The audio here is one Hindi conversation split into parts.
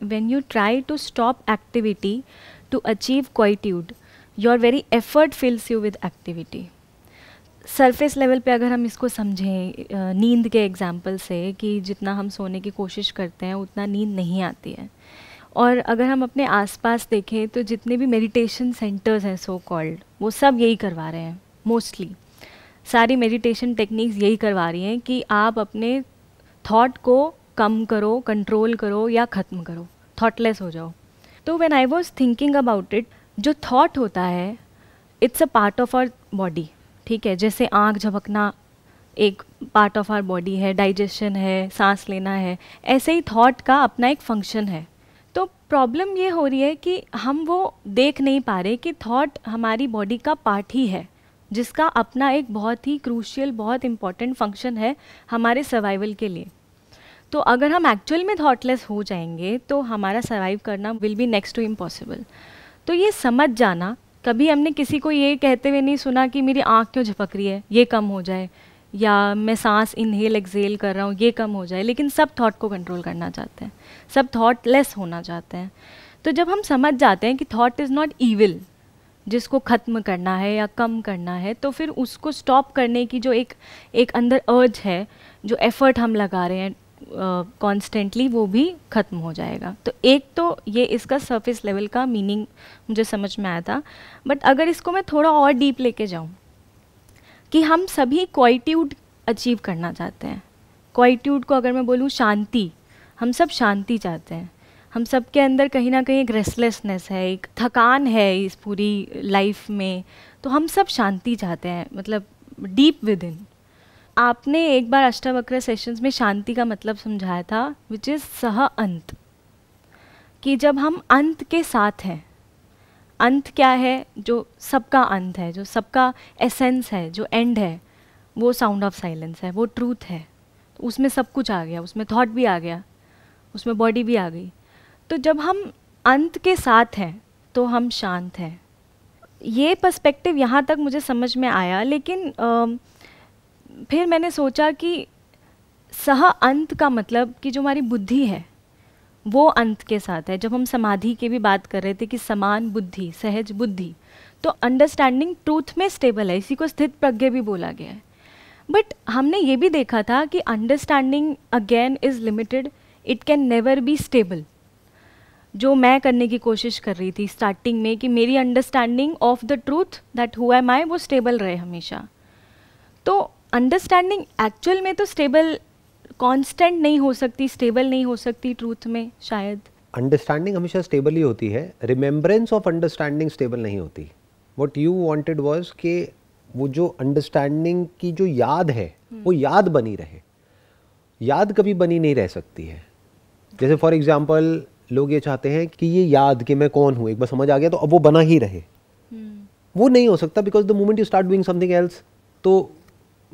when you try to stop activity to achieve quietude your very effort fills you with activity surface level पे अगर हम इसको समझें नींद के एग्ज़ाम्पल से कि जितना हम सोने की कोशिश करते हैं उतना नींद नहीं आती है और अगर हम अपने आसपास देखें तो जितने भी मेडिटेशन सेंटर्स हैं सो कॉल्ड वो सब यही करवा रहे हैं मोस्टली सारी मेडिटेशन टेक्निक्स यही करवा रही हैं कि आप अपने थॉट को कम करो कंट्रोल करो या ख़त्म करो थॉटलेस हो जाओ तो when I was thinking about it जो थॉट होता है it's a part of our body ठीक है जैसे आँख झपकना एक पार्ट ऑफ आर बॉडी है डाइजेशन है सांस लेना है ऐसे ही थॉट का अपना एक फंक्शन है तो प्रॉब्लम ये हो रही है कि हम वो देख नहीं पा रहे कि थॉट हमारी बॉडी का पार्ट ही है जिसका अपना एक बहुत ही क्रूशियल बहुत इम्पॉर्टेंट फंक्शन है हमारे सर्वाइवल के लिए तो अगर हम एक्चुअल में थॉटलेस हो जाएंगे तो हमारा सर्वाइव करना will be next to impossible तो ये समझ जाना कभी हमने किसी को ये कहते हुए नहीं सुना कि मेरी आँख क्यों झपक रही है ये कम हो जाए या मैं सांस इनहेल एक्सेल कर रहा हूँ ये कम हो जाए लेकिन सब थॉट को कंट्रोल करना चाहते हैं सब लेस होना चाहते हैं तो जब हम समझ जाते हैं कि थॉट इज़ नॉट ईविल जिसको ख़त्म करना है या कम करना है तो फिर उसको स्टॉप करने की जो एक एक अंदर अर्ज है जो एफ़र्ट हम लगा रहे हैं कॉन्स्टेंटली वो भी ख़त्म हो जाएगा तो एक तो ये इसका सरफेस लेवल का मीनिंग मुझे समझ में आया था बट अगर इसको मैं थोड़ा और डीप लेके जाऊँ कि हम सभी क्वाइट्यूड अचीव करना चाहते हैं क्वाइट्यूड को अगर मैं बोलूँ शांति हम सब शांति चाहते हैं हम सब के अंदर कहीं ना कहीं एक रेस्टलेसनेस है एक थकान है इस पूरी लाइफ में तो हम सब शांति चाहते हैं मतलब डीप विद इन आपने एक बार अष्टावक्र सेशंस में शांति का मतलब समझाया था विच इज़ सह अंत कि जब हम अंत के साथ हैं अंत क्या है जो सबका अंत है जो सबका एसेंस है जो एंड है वो साउंड ऑफ साइलेंस है वो ट्रूथ है तो उसमें सब कुछ आ गया उसमें थॉट भी आ गया उसमें बॉडी भी आ गई तो जब हम अंत के साथ हैं तो हम शांत हैं ये पर्सपेक्टिव यहाँ तक मुझे समझ में आया लेकिन आ, फिर मैंने सोचा कि सह अंत का मतलब कि जो हमारी बुद्धि है वो अंत के साथ है जब हम समाधि की भी बात कर रहे थे कि समान बुद्धि सहज बुद्धि तो अंडरस्टैंडिंग ट्रूथ में स्टेबल है इसी को स्थित प्रज्ञ भी बोला गया है बट हमने ये भी देखा था कि understanding again is limited it can never be stable जो मैं करने की कोशिश कर रही थी स्टार्टिंग में कि मेरी understanding of the truth that हुआ माई वो स्टेबल रहे हमेशा तो अंडरस्टैंडिंग एक्चुअल में तो स्टेबल कांस्टेंट नहीं हो सकती स्टेबल नहीं हो सकती ट्रूथ में शायद अंडरस्टैंडिंग हमेशा स्टेबल ही होती है रिमेम्बरेंस ऑफ अंडरस्टैंडिंग स्टेबल नहीं होती वट यू वॉन्टेड वॉज के वो जो अंडरस्टैंडिंग की जो याद है hmm. वो याद बनी रहे याद कभी बनी नहीं रह सकती है जैसे फॉर एग्जाम्पल लोग ये चाहते हैं कि ये याद कि मैं कौन हूँ एक बार समझ आ गया तो अब वो बना ही रहे hmm. वो नहीं हो सकता because the moment you start doing something else तो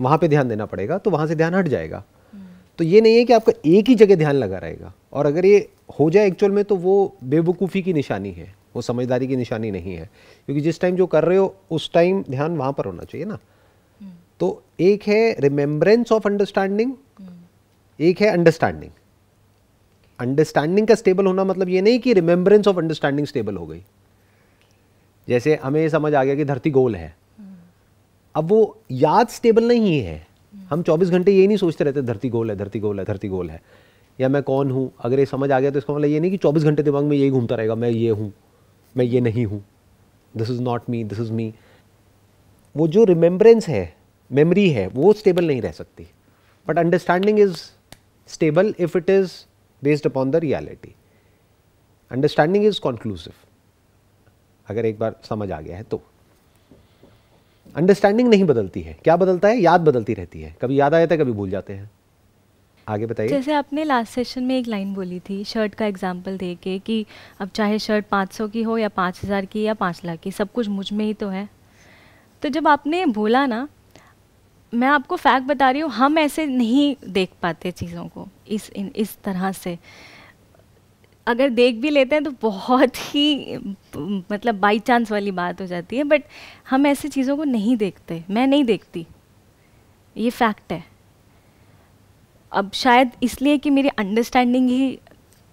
वहाँ पे ध्यान देना पड़ेगा तो वहाँ से ध्यान हट जाएगा हम्म। तो ये नहीं है कि आपका एक ही जगह ध्यान लगा रहेगा और अगर ये हो जाए एक्चुअल में तो वो बेवकूफ़ी की निशानी है वो समझदारी की निशानी नहीं है क्योंकि जिस टाइम जो कर रहे हो उस टाइम ध्यान वहाँ पर होना चाहिए ना हम्म। तो एक है रिमेम्बरेंस ऑफ अंडरस्टैंडिंग एक है अंडरस्टैंडिंग अंडरस्टैंडिंग का स्टेबल होना मतलब ये नहीं कि रिमेम्बरेंस ऑफ अंडरस्टैंडिंग स्टेबल हो गई जैसे हमें समझ आ गया कि धरती गोल है अब वो याद स्टेबल नहीं है हम 24 घंटे ये नहीं सोचते रहते धरती गोल है धरती गोल है धरती गोल है या मैं कौन हूँ अगर ये समझ आ गया तो इसका मतलब ये नहीं कि 24 घंटे दिमाग में यही घूमता रहेगा मैं ये हूँ मैं ये नहीं हूँ this is not me this is me वो जो रिमेम्बरेंस है मेमरी है वो स्टेबल नहीं रह सकती but understanding is stable if it is based upon the reality understanding is conclusive अगर एक बार समझ आ गया है तो अंडरस्टैंडिंग नहीं बदलती है क्या बदलता है याद बदलती रहती है कभी याद आ जाता है कभी भूल जाते हैं आगे बताइए जैसे आपने लास्ट सेशन में एक लाइन बोली थी शर्ट का एग्जाम्पल दे के कि अब चाहे शर्ट 500 की हो या 5000 की या 5 लाख की सब कुछ मुझ में ही तो है तो जब आपने बोला ना मैं आपको फैक्ट बता रही हूँ हम ऐसे नहीं देख पाते चीज़ों को इस इस तरह से अगर देख भी लेते हैं तो बहुत ही मतलब बाई चांस वाली बात हो जाती है बट हम ऐसी चीज़ों को नहीं देखते मैं नहीं देखती ये फैक्ट है अब शायद इसलिए कि मेरी अंडरस्टैंडिंग ही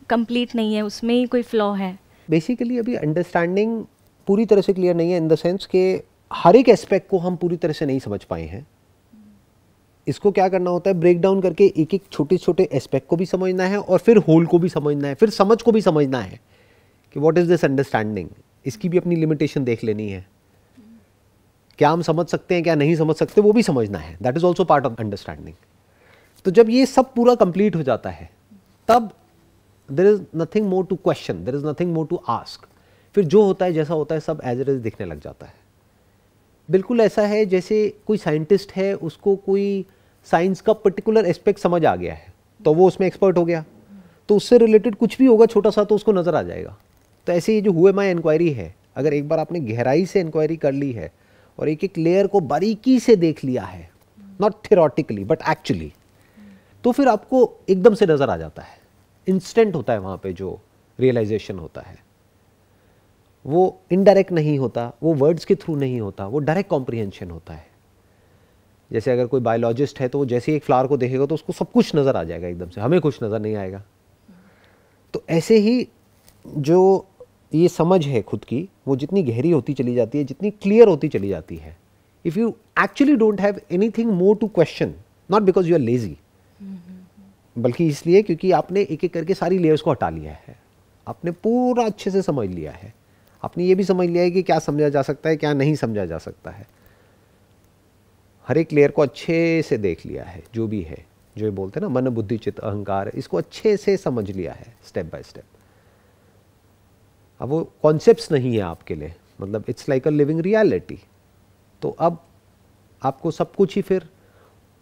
कंप्लीट नहीं है उसमें ही कोई फ्लॉ है बेसिकली अभी अंडरस्टैंडिंग पूरी तरह से क्लियर नहीं है इन द सेंस के हर एक एस्पेक्ट को हम पूरी तरह से नहीं समझ पाए हैं इसको क्या करना होता है ब्रेक डाउन करके एक एक छोटे छोटे एस्पेक्ट को भी समझना है और फिर होल को भी समझना है फिर समझ को भी समझना है कि वॉट इज़ दिस अंडरस्टैंडिंग इसकी भी अपनी लिमिटेशन देख लेनी है क्या हम समझ सकते हैं क्या नहीं समझ सकते वो भी समझना है that is also part of understanding तो जब ये सब पूरा कंप्लीट हो जाता है तब there is nothing more to question there is nothing more to ask फिर जो होता है जैसा होता है सब एज इट इज़ दिखने लग जाता है बिल्कुल ऐसा है जैसे कोई साइंटिस्ट है उसको कोई साइंस का पर्टिकुलर एस्पेक्ट समझ आ गया है तो वो उसमें एक्सपर्ट हो गया तो उससे रिलेटेड कुछ भी होगा छोटा सा तो उसको नज़र आ जाएगा तो ऐसे ये जो हुए माई इंक्वायरी है अगर एक बार आपने गहराई से इंक्वायरी कर ली है और एक एक लेयर को बारीकी से देख लिया है नॉट थियोरटिकली बट एक्चुअली तो फिर आपको एकदम से नज़र आ जाता है इंस्टेंट होता है वहाँ पे जो रियलाइजेशन होता है वो इनडायरेक्ट नहीं होता वो वर्ड्स के थ्रू नहीं होता वो डायरेक्ट कॉम्प्रिहेंशन होता है जैसे अगर कोई बायोलॉजिस्ट है तो वो जैसे एक फ्लावर को देखेगा तो उसको सब कुछ नज़र आ जाएगा एकदम से हमें कुछ नज़र नहीं आएगा तो ऐसे ही जो ये समझ है खुद की वो जितनी गहरी होती चली जाती है जितनी क्लियर होती चली जाती है if you actually don't have anything more to question not because you are lazy बल्कि इसलिए क्योंकि आपने एक एक करके सारी लेयर्स को हटा लिया है आपने पूरा अच्छे से समझ लिया है आपने ये भी समझ लिया है कि क्या समझा जा सकता है क्या नहीं समझा जा सकता है हर एक लेयर को अच्छे से देख लिया है जो भी है जो ये बोलते हैं ना मन बुद्धि चित्त अहंकार इसको अच्छे से समझ लिया है स्टेप बाय स्टेप अब वो कॉन्सेप्ट नहीं है आपके लिए मतलब it's like a living reality तो अब आपको सब कुछ ही फिर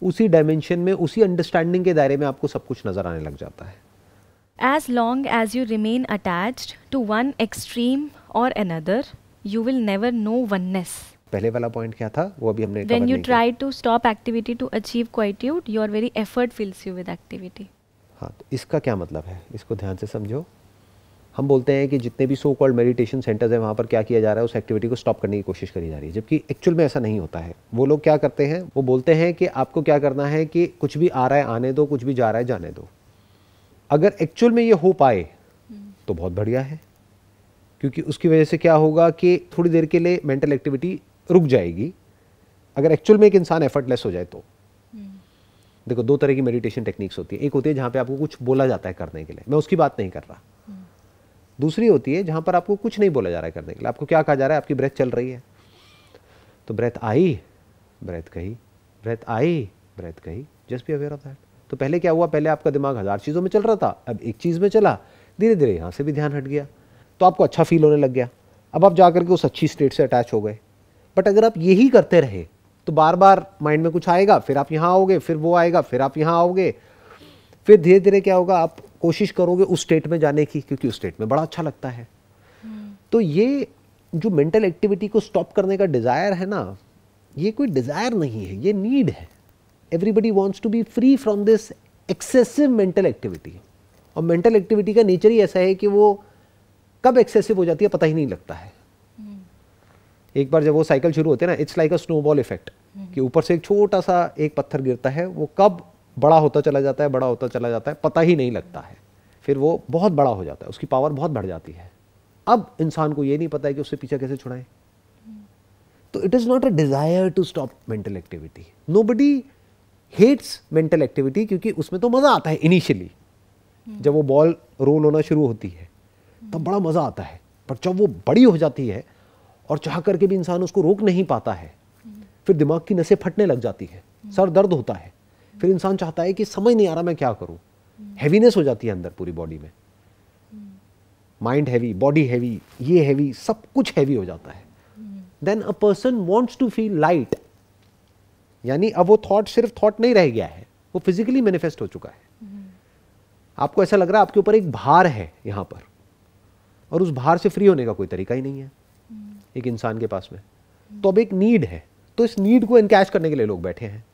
उसी डायमेंशन में उसी अंडरस्टैंडिंग के दायरे में आपको सब कुछ नज़र आने लग जाता है as long as you remain attach to one extreme और another you will never know oneness पहले वाला पॉइंट क्या था वो अभी हमने when you try to stop activity to achieve quietude your very effort fills you with activity हाँ तो इसका क्या मतलब है इसको ध्यान से समझो हम बोलते हैं कि जितने भी सो कॉल्ड मेडिटेशन सेंटर्स हैं वहाँ पर क्या किया जा रहा है उस एक्टिविटी को स्टॉप करने की कोशिश करी जा रही है जबकि एक्चुअल में ऐसा नहीं होता है वो लोग क्या करते हैं वो बोलते हैं कि आपको क्या करना है कि कुछ भी आ रहा है आने दो कुछ भी जा रहा है जाने दो अगर एक्चुअल में ये हो पाए हम्म। तो बहुत बढ़िया है क्योंकि उसकी वजह से क्या होगा कि थोड़ी देर के लिए मेंटल एक्टिविटी रुक जाएगी अगर एक्चुअल में एक इंसान एफर्टलेस हो जाए तो हम्म। देखो दो तरह की मेडिटेशन टेक्निक्स होती है एक होती है जहाँ पे आपको कुछ बोला जाता है करने के लिए मैं उसकी बात नहीं कर रहा हम्म। दूसरी होती है जहाँ पर आपको कुछ नहीं बोला जा रहा है करने के लिए आपको क्या कहा जा रहा है आपकी ब्रेथ चल रही है तो ब्रेथ आई ब्रेथ कही ब्रेथ आई ब्रेथ कही just be aware of that तो पहले क्या हुआ पहले आपका दिमाग हज़ार चीज़ों में चल रहा था अब एक चीज़ में चला धीरे धीरे यहाँ से भी ध्यान हट गया तो आपको अच्छा फील होने लग गया अब आप जा के उस अच्छी स्टेट से अटैच हो गए बट अगर आप यही करते रहे तो बार बार माइंड में कुछ आएगा फिर आप यहाँ आओगे फिर वो आएगा फिर आप यहाँ आओगे फिर धीरे धीरे क्या होगा आप कोशिश करोगे उस स्टेट में जाने की क्योंकि उस स्टेट में बड़ा अच्छा लगता है हम्म। तो ये जो मेंटल एक्टिविटी को स्टॉप करने का डिज़ायर है ना ये कोई डिज़ायर नहीं है ये नीड है everybody wants to be free from this excessive mental activity और मेंटल एक्टिविटी का नेचर ही ऐसा है कि वो कब एक्सेसिव हो जाती है पता ही नहीं लगता है एक बार जब वो साइकिल शुरू होती है ना it's like a snowball effect कि ऊपर से एक छोटा सा एक पत्थर गिरता है वो कब बड़ा होता चला जाता है बड़ा होता चला जाता है पता ही नहीं लगता है फिर वो बहुत बड़ा हो जाता है उसकी पावर बहुत बढ़ जाती है अब इंसान को ये नहीं पता है कि उससे पीछे कैसे छुड़ाएं तो it is not a desire to stop mental activity nobody hates mental activity क्योंकि उसमें तो मज़ा आता है इनिशियली जब वो बॉल रोल होना शुरू होती है तब तो बड़ा मज़ा आता है पर जब वो बड़ी हो जाती है और चाह करके भी इंसान उसको रोक नहीं पाता है फिर दिमाग की नसें फटने लग जाती है सर दर्द होता है फिर इंसान चाहता है कि समझ नहीं आ रहा मैं क्या करूँ हैवीनेस हो जाती है अंदर पूरी बॉडी में माइंड हैवी बॉडी हैवी ये हैवी सब कुछ हैवी हो जाता है then a person wants to feel light यानी अब वो थॉट सिर्फ थॉट नहीं रह गया है वो फिजिकली मैनिफेस्ट हो चुका है आपको ऐसा लग रहा है आपके ऊपर एक भार है यहाँ पर और उस भार से फ्री होने का कोई तरीका ही नहीं है एक इंसान के पास में तो अब एक नीड है तो इस नीड को इनकैश करने के लिए लोग बैठे हैं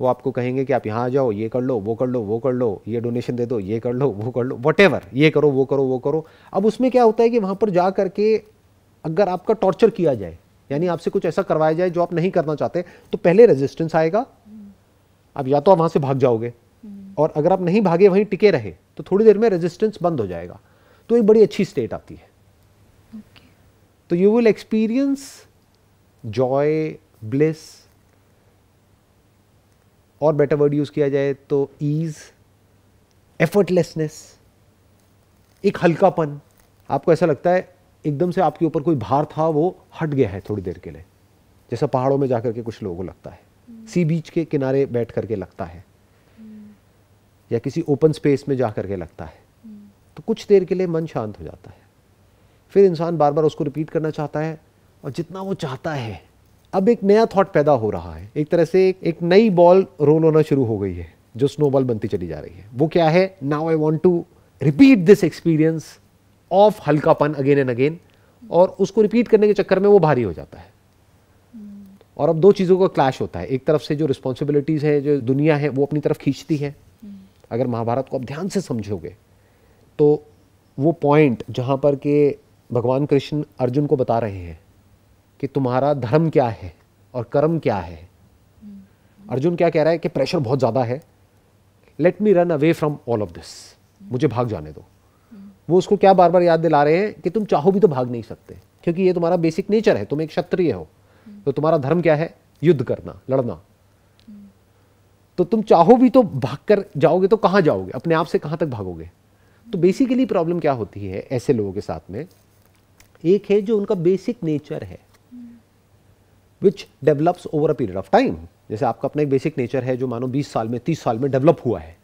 वो आपको कहेंगे कि आप यहाँ आ जाओ ये कर लो वो कर लो वो कर लो ये डोनेशन दे दो ये कर लो वो कर लो वट ये करो वो करो वो करो अब उसमें क्या होता है कि वहाँ पर जा करके अगर आपका टॉर्चर किया जाए यानी आपसे कुछ ऐसा करवाया जाए जो आप नहीं करना चाहते तो पहले रेजिस्टेंस आएगा आप या तो आप वहाँ से भाग जाओगे हम्म। और अगर आप नहीं भागे वहीं टिके रहे तो थोड़ी देर में रेजिस्टेंस बंद हो जाएगा तो एक बड़ी अच्छी स्टेट आती है तो you will experience joy bliss और बेटर वर्ड यूज़ किया जाए तो ईज एफर्टलेसनेस एक हल्कापन आपको ऐसा लगता है एकदम से आपके ऊपर कोई भार था वो हट गया है थोड़ी देर के लिए जैसा पहाड़ों में जाकर के कुछ लोगों को लगता है सी hmm. बीच के किनारे बैठ करके लगता है hmm. या किसी ओपन स्पेस में जा करके लगता है तो कुछ देर के लिए मन शांत हो जाता है फिर इंसान बार बार उसको रिपीट करना चाहता है और जितना वो चाहता है अब एक नया थॉट पैदा हो रहा है एक तरह से एक, एक नई बॉल रोल होना शुरू हो गई है जो स्नोबॉल बनती चली जा रही है वो क्या है now I want to repeat this experience of हल्कापन अगेन एंड अगेन और उसको रिपीट करने के चक्कर में वो भारी हो जाता है और अब दो चीज़ों का क्लैश होता है एक तरफ से जो रिस्पॉन्सिबिलिटीज़ है जो दुनिया है वो अपनी तरफ खींचती है हम्म। अगर महाभारत को आप ध्यान से समझोगे तो वो पॉइंट जहाँ पर के भगवान कृष्ण अर्जुन को बता रहे हैं कि तुम्हारा धर्म क्या है और कर्म क्या है अर्जुन क्या कह रहा है कि प्रेशर बहुत ज़्यादा है let me run away from all of this मुझे भाग जाने दो वो उसको क्या बार बार याद दिला रहे हैं कि तुम चाहो भी तो भाग नहीं सकते क्योंकि ये तुम्हारा बेसिक नेचर है तुम एक क्षत्रिय हो तो तुम्हारा धर्म क्या है युद्ध करना लड़ना तो तुम चाहो भी तो भाग कर जाओगे तो कहां जाओगे अपने आप से कहां तक भागोगे तो बेसिकली प्रॉब्लम क्या होती है ऐसे लोगों के साथ में एक है जो उनका बेसिक नेचर है which develops over a period of time जैसे आपका अपना एक बेसिक नेचर है जो मानो 20 साल में 30 साल में डेवलप हुआ है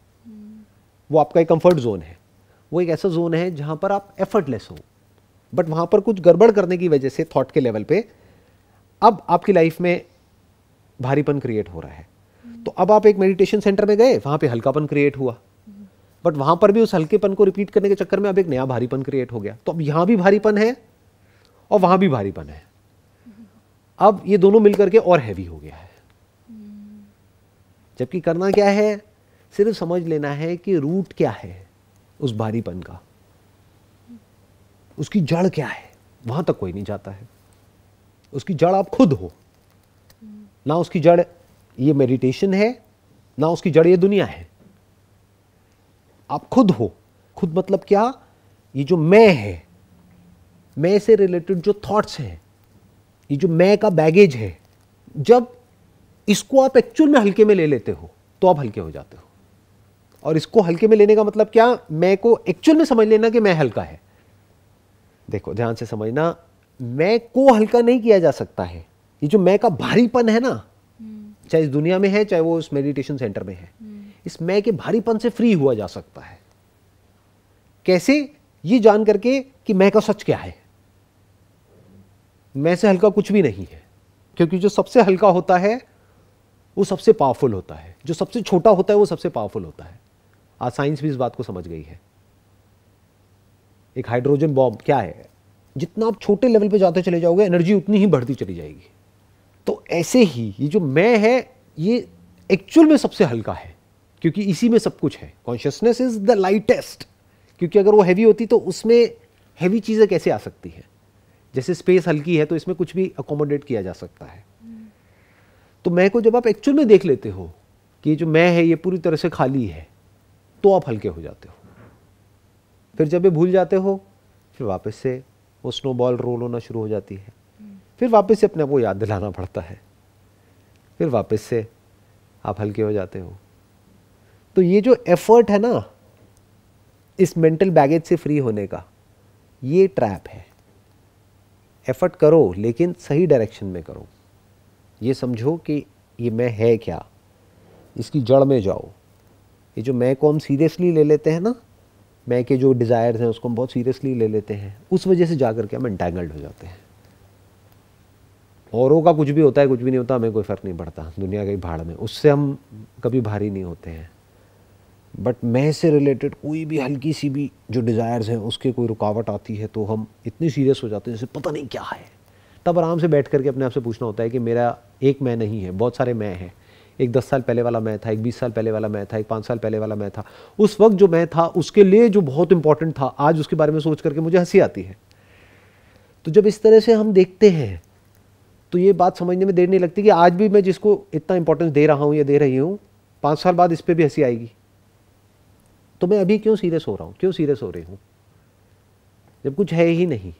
वो आपका एक कंफर्ट जोन है वो एक ऐसा जोन है जहां पर आप एफर्टलेस हो बट वहां पर कुछ गड़बड़ करने की वजह से थॉट के लेवल पे अब आपकी लाइफ में भारीपन क्रिएट हो रहा है तो अब आप एक मेडिटेशन सेंटर में गए वहां पे हल्कापन क्रिएट हुआ बट वहां पर भी उस हल्केपन को रिपीट करने के चक्कर में अब एक नया भारीपन क्रिएट हो गया तो अब यहां भी भारीपन है और वहां भी भारीपन है अब ये दोनों मिलकर के और हैवी हो गया है जबकि करना क्या है सिर्फ समझ लेना है कि रूट क्या है उस भारीपन का उसकी जड़ क्या है वहां तक कोई नहीं जाता है उसकी जड़ आप खुद हो ना उसकी जड़ ये मेडिटेशन है ना उसकी जड़ ये दुनिया है आप खुद हो खुद मतलब क्या ये जो मैं है मैं से रिलेटेड जो थॉट्स हैं ये जो मैं का बैगेज है जब इसको आप एक्चुअल में हल्के में ले लेते हो तो आप हल्के हो जाते हो और इसको हल्के में लेने का मतलब क्या मैं को एक्चुअल में समझ लेना कि मैं हल्का है देखो ध्यान से समझना मैं को हल्का नहीं किया जा सकता है ये जो मैं का भारीपन है ना हम्म। चाहे इस दुनिया में है चाहे वो उस मेडिटेशन सेंटर में है हम्म। इस मैं के भारीपन से फ्री हुआ जा सकता है कैसे ये जान करके कि मैं का सच क्या है मैं से हल्का कुछ भी नहीं है क्योंकि जो सबसे हल्का होता है वो सबसे पावरफुल होता है जो सबसे छोटा होता है वो सबसे पावरफुल होता है आज साइंस भी इस बात को समझ गई है एक हाइड्रोजन बॉम्ब क्या है जितना आप छोटे लेवल पे जाते चले जाओगे एनर्जी उतनी ही बढ़ती चली जाएगी तो ऐसे ही ये जो मैं है ये एक्चुअल में सबसे हल्का है क्योंकि इसी में सब कुछ है कॉन्शियसनेस इज द लाइटेस्ट क्योंकि अगर वो हैवी होती तो उसमें हैवी चीज़ें कैसे आ सकती हैं जैसे स्पेस हल्की है तो इसमें कुछ भी अकोमोडेट किया जा सकता है तो मैं को जब आप एक्चुअल में देख लेते हो कि जो मैं है ये पूरी तरह से खाली है तो आप हल्के हो जाते हो फिर जब ये भूल जाते हो फिर वापस से वो स्नोबॉल रोल होना शुरू हो जाती है फिर वापस से अपने आप को याद दिलाना पड़ता है फिर वापस से आप हल्के हो जाते हो तो ये जो एफर्ट है ना इस मेंटल बैगेज से फ्री होने का ये ट्रैप है एफर्ट करो लेकिन सही डायरेक्शन में करो ये समझो कि ये मैं है क्या इसकी जड़ में जाओ ये जो मैं को हम सीरियसली ले लेते हैं ना मैं के जो डिज़ायर्स हैं उसको हम बहुत सीरियसली ले लेते हैं उस वजह से जा करके हम इंटैंगल्ड हो जाते हैं औरों का कुछ भी होता है कुछ भी नहीं होता हमें कोई फ़र्क नहीं पड़ता दुनिया के भाड़ में उससे हम कभी भारी नहीं होते हैं बट मैं से रिलेटेड कोई भी हल्की सी भी जो डिज़ायर्स हैं उसके कोई रुकावट आती है तो हम इतनी सीरियस हो जाते हैं जैसे पता नहीं क्या है तब आराम से बैठ करके अपने आप से पूछना होता है कि मेरा एक मैं नहीं है बहुत सारे मैं हैं एक दस साल पहले वाला मैं था एक बीस साल पहले वाला मैं था एक पाँच साल पहले वाला मैं था उस वक्त जो मैं था उसके लिए जो बहुत इंपॉर्टेंट था आज उसके बारे में सोच करके मुझे हंसी आती है तो जब इस तरह से हम देखते हैं तो ये बात समझने में देर नहीं लगती कि आज भी मैं जिसको इतना इंपॉर्टेंस दे रहा हूँ या दे रही हूँ पाँच साल बाद इस पर भी हंसी आएगी तो मैं अभी क्यों सीरियस हो रहा हूँ क्यों सीरियस हो रही हूँ जब कुछ है ही नहीं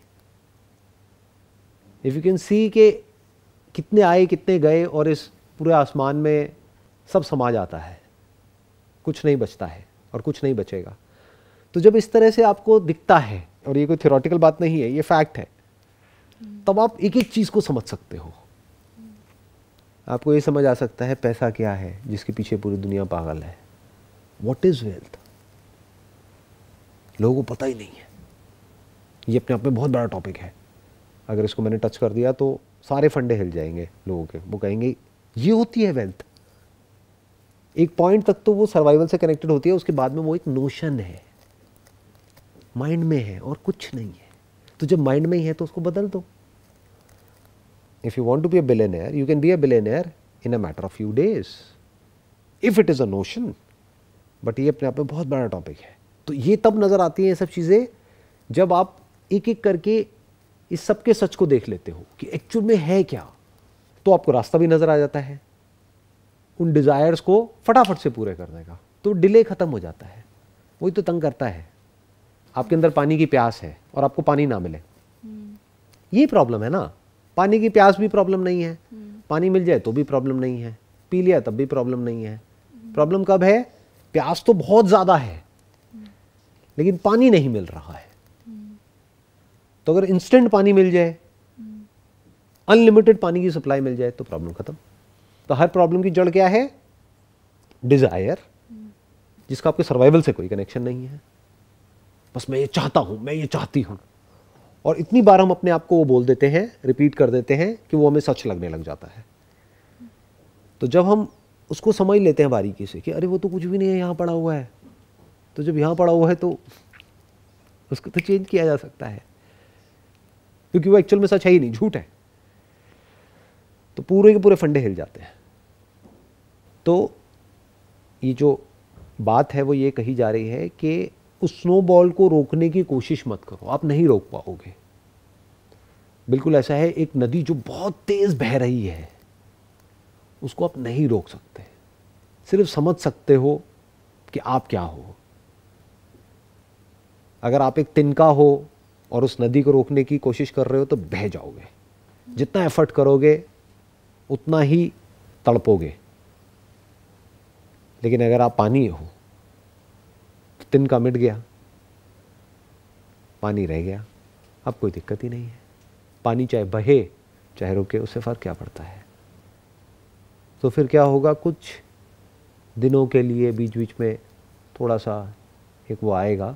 इफ़ यू कैन सी के कितने आए कितने गए और इस पूरे आसमान में सब समा जाता है कुछ नहीं बचता है और कुछ नहीं बचेगा तो जब इस तरह से आपको दिखता है और ये कोई थियोरटिकल बात नहीं है ये फैक्ट है तब आप एक एक चीज़ को समझ सकते हो आपको ये समझ आ सकता है पैसा क्या है जिसके पीछे पूरी दुनिया पागल है वॉट इज़ वेल्थ लोगों को पता ही नहीं है ये अपने आप में बहुत बड़ा टॉपिक है अगर इसको मैंने टच कर दिया तो सारे फंडे हिल जाएंगे लोगों के वो कहेंगे ये होती है वेल्थ एक पॉइंट तक तो वो सर्वाइवल से कनेक्टेड होती है उसके बाद में वो एक नोशन है माइंड में है और कुछ नहीं है तो जब माइंड में ही है तो उसको बदल दो if you want to be a billionaire you can be a billionaire in a matter of few days if it is a notion but ये अपने आप में बहुत बड़ा टॉपिक है तो ये तब नज़र आती हैं ये सब चीज़ें जब आप एक एक करके इस सब के सच को देख लेते हो कि एक्चुअल में है क्या तो आपको रास्ता भी नज़र आ जाता है उन डिज़ायर्स को फटाफट से पूरे करने का तो डिले ख़त्म हो जाता है वही तो तंग करता है आपके अंदर पानी की प्यास है और आपको पानी ना मिले हम्म। ये प्रॉब्लम है ना पानी की प्यास भी प्रॉब्लम नहीं है हम्म। पानी मिल जाए तो भी प्रॉब्लम नहीं है पी लिया तब भी प्रॉब्लम नहीं है प्रॉब्लम हम्म। कब है प्यास तो बहुत ज़्यादा है लेकिन पानी नहीं मिल रहा है तो अगर इंस्टेंट पानी मिल जाए अनलिमिटेड पानी की सप्लाई मिल जाए तो प्रॉब्लम खत्म तो हर प्रॉब्लम की जड़ क्या है डिज़ायर जिसका आपके सर्वाइवल से कोई कनेक्शन नहीं है बस मैं ये चाहता हूं मैं ये चाहती हूं और इतनी बार हम अपने आप को वो बोल देते हैं रिपीट कर देते हैं कि वो हमें सच लगने लग जाता है तो जब हम उसको समझ लेते हैं बारीकी से कि अरे वो तो कुछ भी नहीं है यहां पड़ा हुआ है तो जब यहाँ पड़ा हुआ है तो उसको तो चेंज किया जा सकता है क्योंकि वो एक्चुअल में सच है ही नहीं झूठ है तो पूरे के पूरे फंडे हिल जाते हैं तो ये जो बात है वो ये कही जा रही है कि उस स्नोबॉल को रोकने की कोशिश मत करो आप नहीं रोक पाओगे बिल्कुल ऐसा है एक नदी जो बहुत तेज़ बह रही है उसको आप नहीं रोक सकते सिर्फ समझ सकते हो कि आप क्या हो अगर आप एक तिनका हो और उस नदी को रोकने की कोशिश कर रहे हो तो बह जाओगे जितना एफर्ट करोगे उतना ही तड़पोगे लेकिन अगर आप पानी हो तो तिनका मिट गया पानी रह गया अब कोई दिक्कत ही नहीं है पानी चाहे बहे चाहे रुके उससे फ़र्क क्या पड़ता है तो फिर क्या होगा कुछ दिनों के लिए बीच बीच में थोड़ा सा एक वो आएगा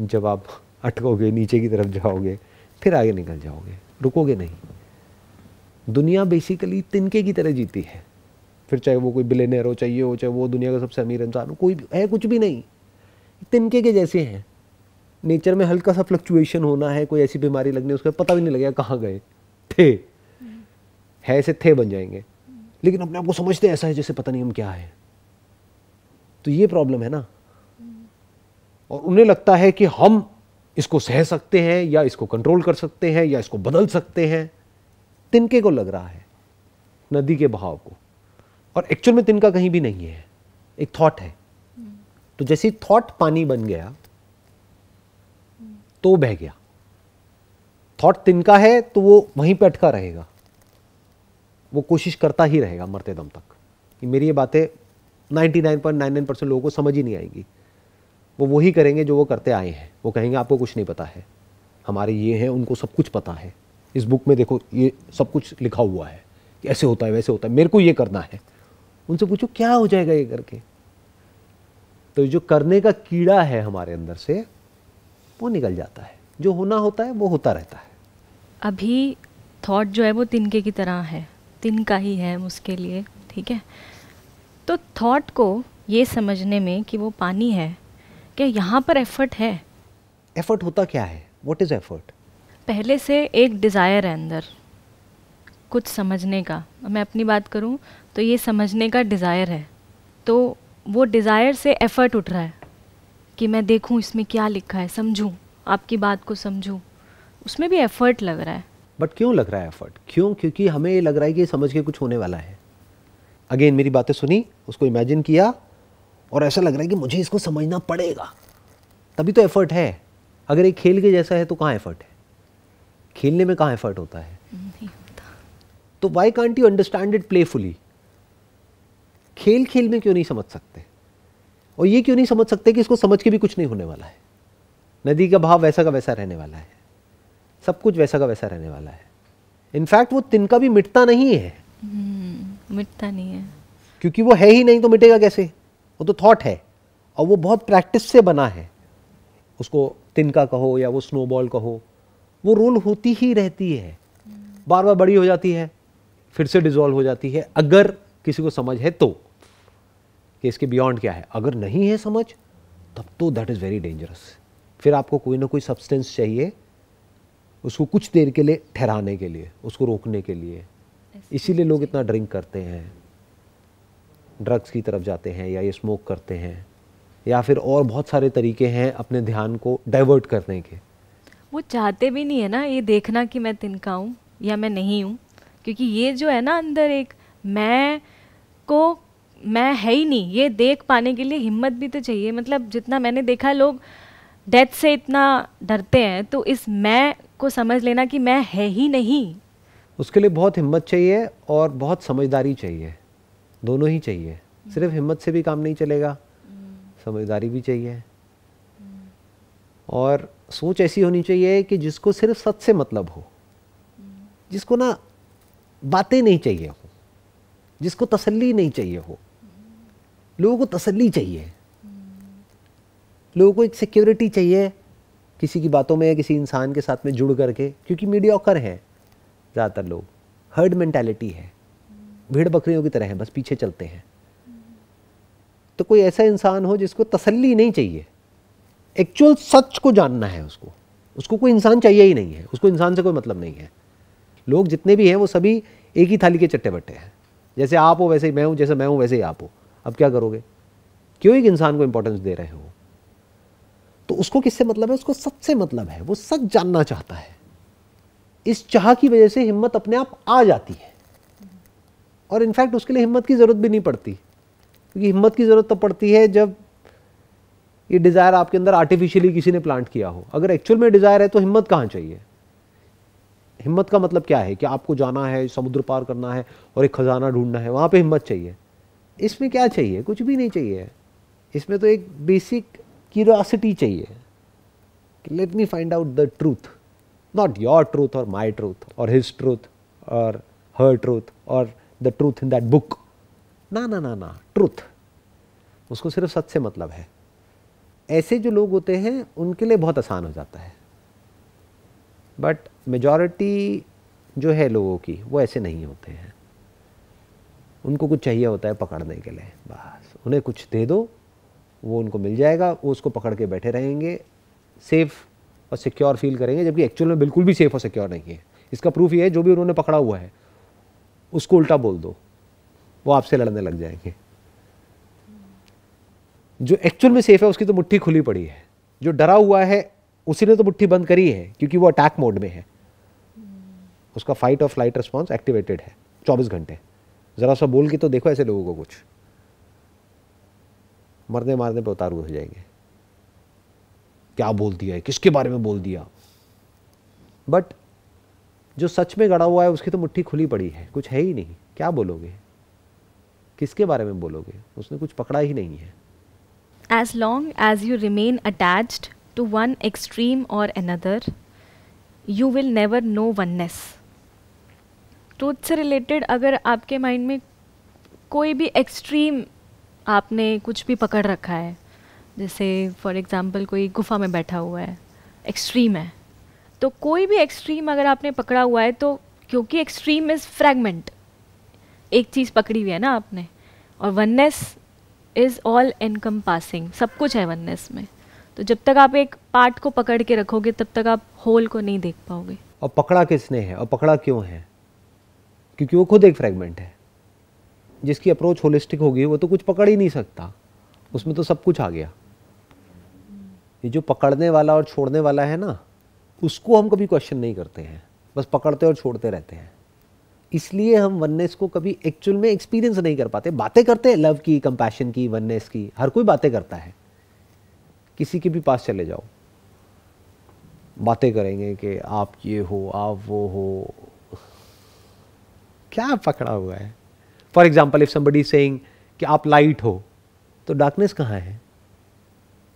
जब आप अटकोगे नीचे की तरफ जाओगे फिर आगे निकल जाओगे रुकोगे नहीं दुनिया बेसिकली तिनके की तरह जीती है फिर चाहे वो कोई बिलेनियर हो चाहिए हो चाहे वो दुनिया का सबसे अमीर इंसान हो कोई भी है कुछ भी नहीं तिनके के जैसे हैं नेचर में हल्का सा फ्लक्चुएशन होना है कोई ऐसी बीमारी लगनी उसका पता भी नहीं लगेगा कहाँ गए थे है ऐसे थे बन जाएंगे लेकिन अपने आप को समझते ऐसा है जैसे पता नहीं हम क्या है तो ये प्रॉब्लम है ना और उन्हें लगता है कि हम इसको सह सकते हैं या इसको कंट्रोल कर सकते हैं या इसको बदल सकते हैं तिनके को लग रहा है नदी के बहाव को और एक्चुअल में तिनका कहीं भी नहीं है एक थॉट है तो जैसे थॉट पानी बन गया तो बह गया थॉट तिनका है तो वो वहीं पे अटका रहेगा वो कोशिश करता ही रहेगा मरते दम तक कि मेरी ये बातें 99.99 परसेंट लोगों को समझ ही नहीं आएगी वो वही करेंगे जो वो करते आए हैं वो कहेंगे आपको कुछ नहीं पता है हमारे ये हैं उनको सब कुछ पता है इस बुक में देखो ये सब कुछ लिखा हुआ है कि ऐसे होता है वैसे होता है मेरे को ये करना है उनसे पूछो क्या हो जाएगा ये करके तो जो करने का कीड़ा है हमारे अंदर से वो निकल जाता है जो होना होता है वो होता रहता है अभी थॉट जो है वो तिनके की तरह है तिनका ही है उसके लिए ठीक है तो थॉट को ये समझने में कि वो पानी है क्या यहाँ पर एफर्ट है एफर्ट होता क्या है वॉट इज़ एफर्ट पहले से एक डिज़ायर है अंदर कुछ समझने का मैं अपनी बात करूँ तो ये समझने का डिज़ायर है तो वो डिज़ायर से एफर्ट उठ रहा है कि मैं देखूँ इसमें क्या लिखा है समझूँ आपकी बात को समझूँ उसमें भी एफर्ट लग रहा है बट क्यों लग रहा है एफर्ट क्यों क्योंकि हमें ये लग रहा है कि समझ के कुछ होने वाला है अगेन मेरी बातें सुनी उसको इमेजिन किया और ऐसा लग रहा है कि मुझे इसको समझना पड़ेगा तभी तो एफर्ट है अगर एक खेल के जैसा है तो कहाँ एफर्ट है खेलने में कहाँ एफर्ट होता है तो why can't you understand it playfully खेल खेल में क्यों नहीं समझ सकते और ये क्यों नहीं समझ सकते कि इसको समझ के भी कुछ नहीं होने वाला है नदी का भाव वैसा का वैसा रहने वाला है सब कुछ वैसा का वैसा रहने वाला है इनफैक्ट वो तिनका भी मिटता नहीं है हम्म, मिटता नहीं है क्योंकि वो है ही नहीं तो मिटेगा कैसे वो तो थॉट है और वो बहुत प्रैक्टिस से बना है उसको तिनका कहो या वो स्नोबॉल कहो वो रोल होती ही रहती है बार बार बड़ी हो जाती है फिर से डिजॉल्व हो जाती है अगर किसी को समझ है तो कि इसके बियॉन्ड क्या है अगर नहीं है समझ तब तो दैट इज़ वेरी डेंजरस फिर आपको कोई ना कोई सब्सटेंस चाहिए उसको कुछ देर के लिए ठहराने के लिए उसको रोकने के लिए इसीलिए लोग इतना ड्रिंक करते हैं ड्रग्स की तरफ जाते हैं या ये स्मोक करते हैं या फिर और बहुत सारे तरीके हैं अपने ध्यान को डाइवर्ट करने के वो चाहते भी नहीं है ना ये देखना कि मैं तिनका हूँ या मैं नहीं हूँ क्योंकि ये जो है ना अंदर एक मैं को मैं है ही नहीं ये देख पाने के लिए हिम्मत भी तो चाहिए मतलब जितना मैंने देखा लोग डेथ से इतना डरते हैं तो इस मैं को समझ लेना कि मैं है ही नहीं उसके लिए बहुत हिम्मत चाहिए और बहुत समझदारी चाहिए दोनों ही चाहिए सिर्फ हिम्मत से भी काम नहीं चलेगा समझदारी भी चाहिए और सोच ऐसी होनी चाहिए कि जिसको सिर्फ सच से मतलब हो जिसको ना बातें नहीं चाहिए हो जिसको तसल्ली नहीं चाहिए हो लोगों को तसल्ली चाहिए लोगों को एक सिक्योरिटी चाहिए किसी की बातों में या किसी इंसान के साथ में जुड़ करके क्योंकि मीडिया ऑकर है ज़्यादातर लोग हर्ड मैंटेलिटी है भेड़ बकरियों की तरह हैं बस पीछे चलते हैं तो कोई ऐसा इंसान हो जिसको तसल्ली नहीं चाहिए एक्चुअल सच को जानना है उसको उसको कोई इंसान चाहिए ही नहीं है उसको इंसान से कोई मतलब नहीं है लोग जितने भी हैं वो सभी एक ही थाली के चट्टे बट्टे हैं जैसे आप हो वैसे ही मैं हूँ जैसे मैं हूँ वैसे ही आप हो अब क्या करोगे क्यों एक इंसान को इंपॉर्टेंस दे रहे हो तो उसको किससे मतलब है उसको सबसे मतलब है वो सच जानना चाहता है इस चाह की वजह से हिम्मत अपने आप आ जाती है और इनफैक्ट उसके लिए हिम्मत की ज़रूरत भी नहीं पड़ती क्योंकि हिम्मत की ज़रूरत तो पड़ती है जब ये डिज़ायर आपके अंदर आर्टिफिशियली किसी ने प्लांट किया हो अगर एक्चुअल में डिज़ायर है तो हिम्मत कहाँ चाहिए हिम्मत का मतलब क्या है कि आपको जाना है समुद्र पार करना है और एक ख़जाना ढूंढना है वहाँ पे हिम्मत चाहिए इसमें क्या चाहिए कुछ भी नहीं चाहिए इसमें तो एक बेसिक क्यूरोसिटी चाहिए कि let me find out the truth not your truth और माई ट्रूथ और हिज ट्रूथ और हर ट्रूथ और the truth in that book ना ना ना ना ट्रूथ उसको सिर्फ सच से मतलब है ऐसे जो लोग होते हैं उनके लिए बहुत आसान हो जाता है बट मेजॉरिटी जो है लोगों की वो ऐसे नहीं होते हैं उनको कुछ चाहिए होता है पकड़ने के लिए बस उन्हें कुछ दे दो वो उनको मिल जाएगा वो उसको पकड़ के बैठे रहेंगे सेफ़ और सिक्योर फील करेंगे जबकि एक्चुअल में बिल्कुल भी सेफ़ और सिक्योर नहीं है इसका प्रूफ ये है जो भी उन्होंने पकड़ा हुआ है उसको उल्टा बोल दो वो आपसे लड़ने लग जाएंगे जो एक्चुअल में सेफ है उसकी तो मुट्ठी खुली पड़ी है जो डरा हुआ है उसी ने तो मुट्ठी बंद करी है क्योंकि वो अटैक मोड में है उसका फाइट और फ्लाइट रिस्पॉन्स एक्टिवेटेड है चौबीस घंटे ज़रा सा बोल के तो देखो ऐसे लोगों को कुछ मरने मारने पर उतारू हो जाएंगे क्या बोल दिया है किसके बारे में बोल दिया बट जो सच में गड़ा हुआ है उसकी तो मुट्ठी खुली पड़ी है कुछ है ही नहीं क्या बोलोगे किसके बारे में बोलोगे उसने कुछ पकड़ा ही नहीं है as long as you remain attach to one extreme और another you will never know oneness truth से रिलेटेड अगर आपके माइंड में कोई भी एक्सट्रीम आपने कुछ भी पकड़ रखा है जैसे फॉर एग्ज़ाम्पल कोई गुफा में बैठा हुआ है एक्सट्रीम है तो कोई भी एक्सट्रीम अगर आपने पकड़ा हुआ है तो क्योंकि एक्सट्रीम इज़ फ्रेगमेंट एक चीज़ पकड़ी हुई है ना आपने और oneness is all encompassing सब कुछ है वननेस में तो जब तक आप एक पार्ट को पकड़ के रखोगे तब तक आप होल को नहीं देख पाओगे और पकड़ा किसने है और पकड़ा क्यों है क्योंकि वो खुद एक फ्रेगमेंट है जिसकी अप्रोच होलिस्टिक होगी वो तो कुछ पकड़ ही नहीं सकता उसमें तो सब कुछ आ गया ये जो पकड़ने वाला और छोड़ने वाला है ना उसको हम कभी क्वेश्चन नहीं करते हैं बस पकड़ते और छोड़ते रहते हैं इसलिए हम वननेस को कभी एक्चुअल में एक्सपीरियंस नहीं कर पाते बातें करते हैं लव की कंपैशन की वननेस की हर कोई बातें करता है किसी के भी पास चले जाओ बातें करेंगे कि आप ये हो आप वो हो क्या पकड़ा हुआ है for example if somebody saying कि आप लाइट हो तो डार्कनेस कहाँ है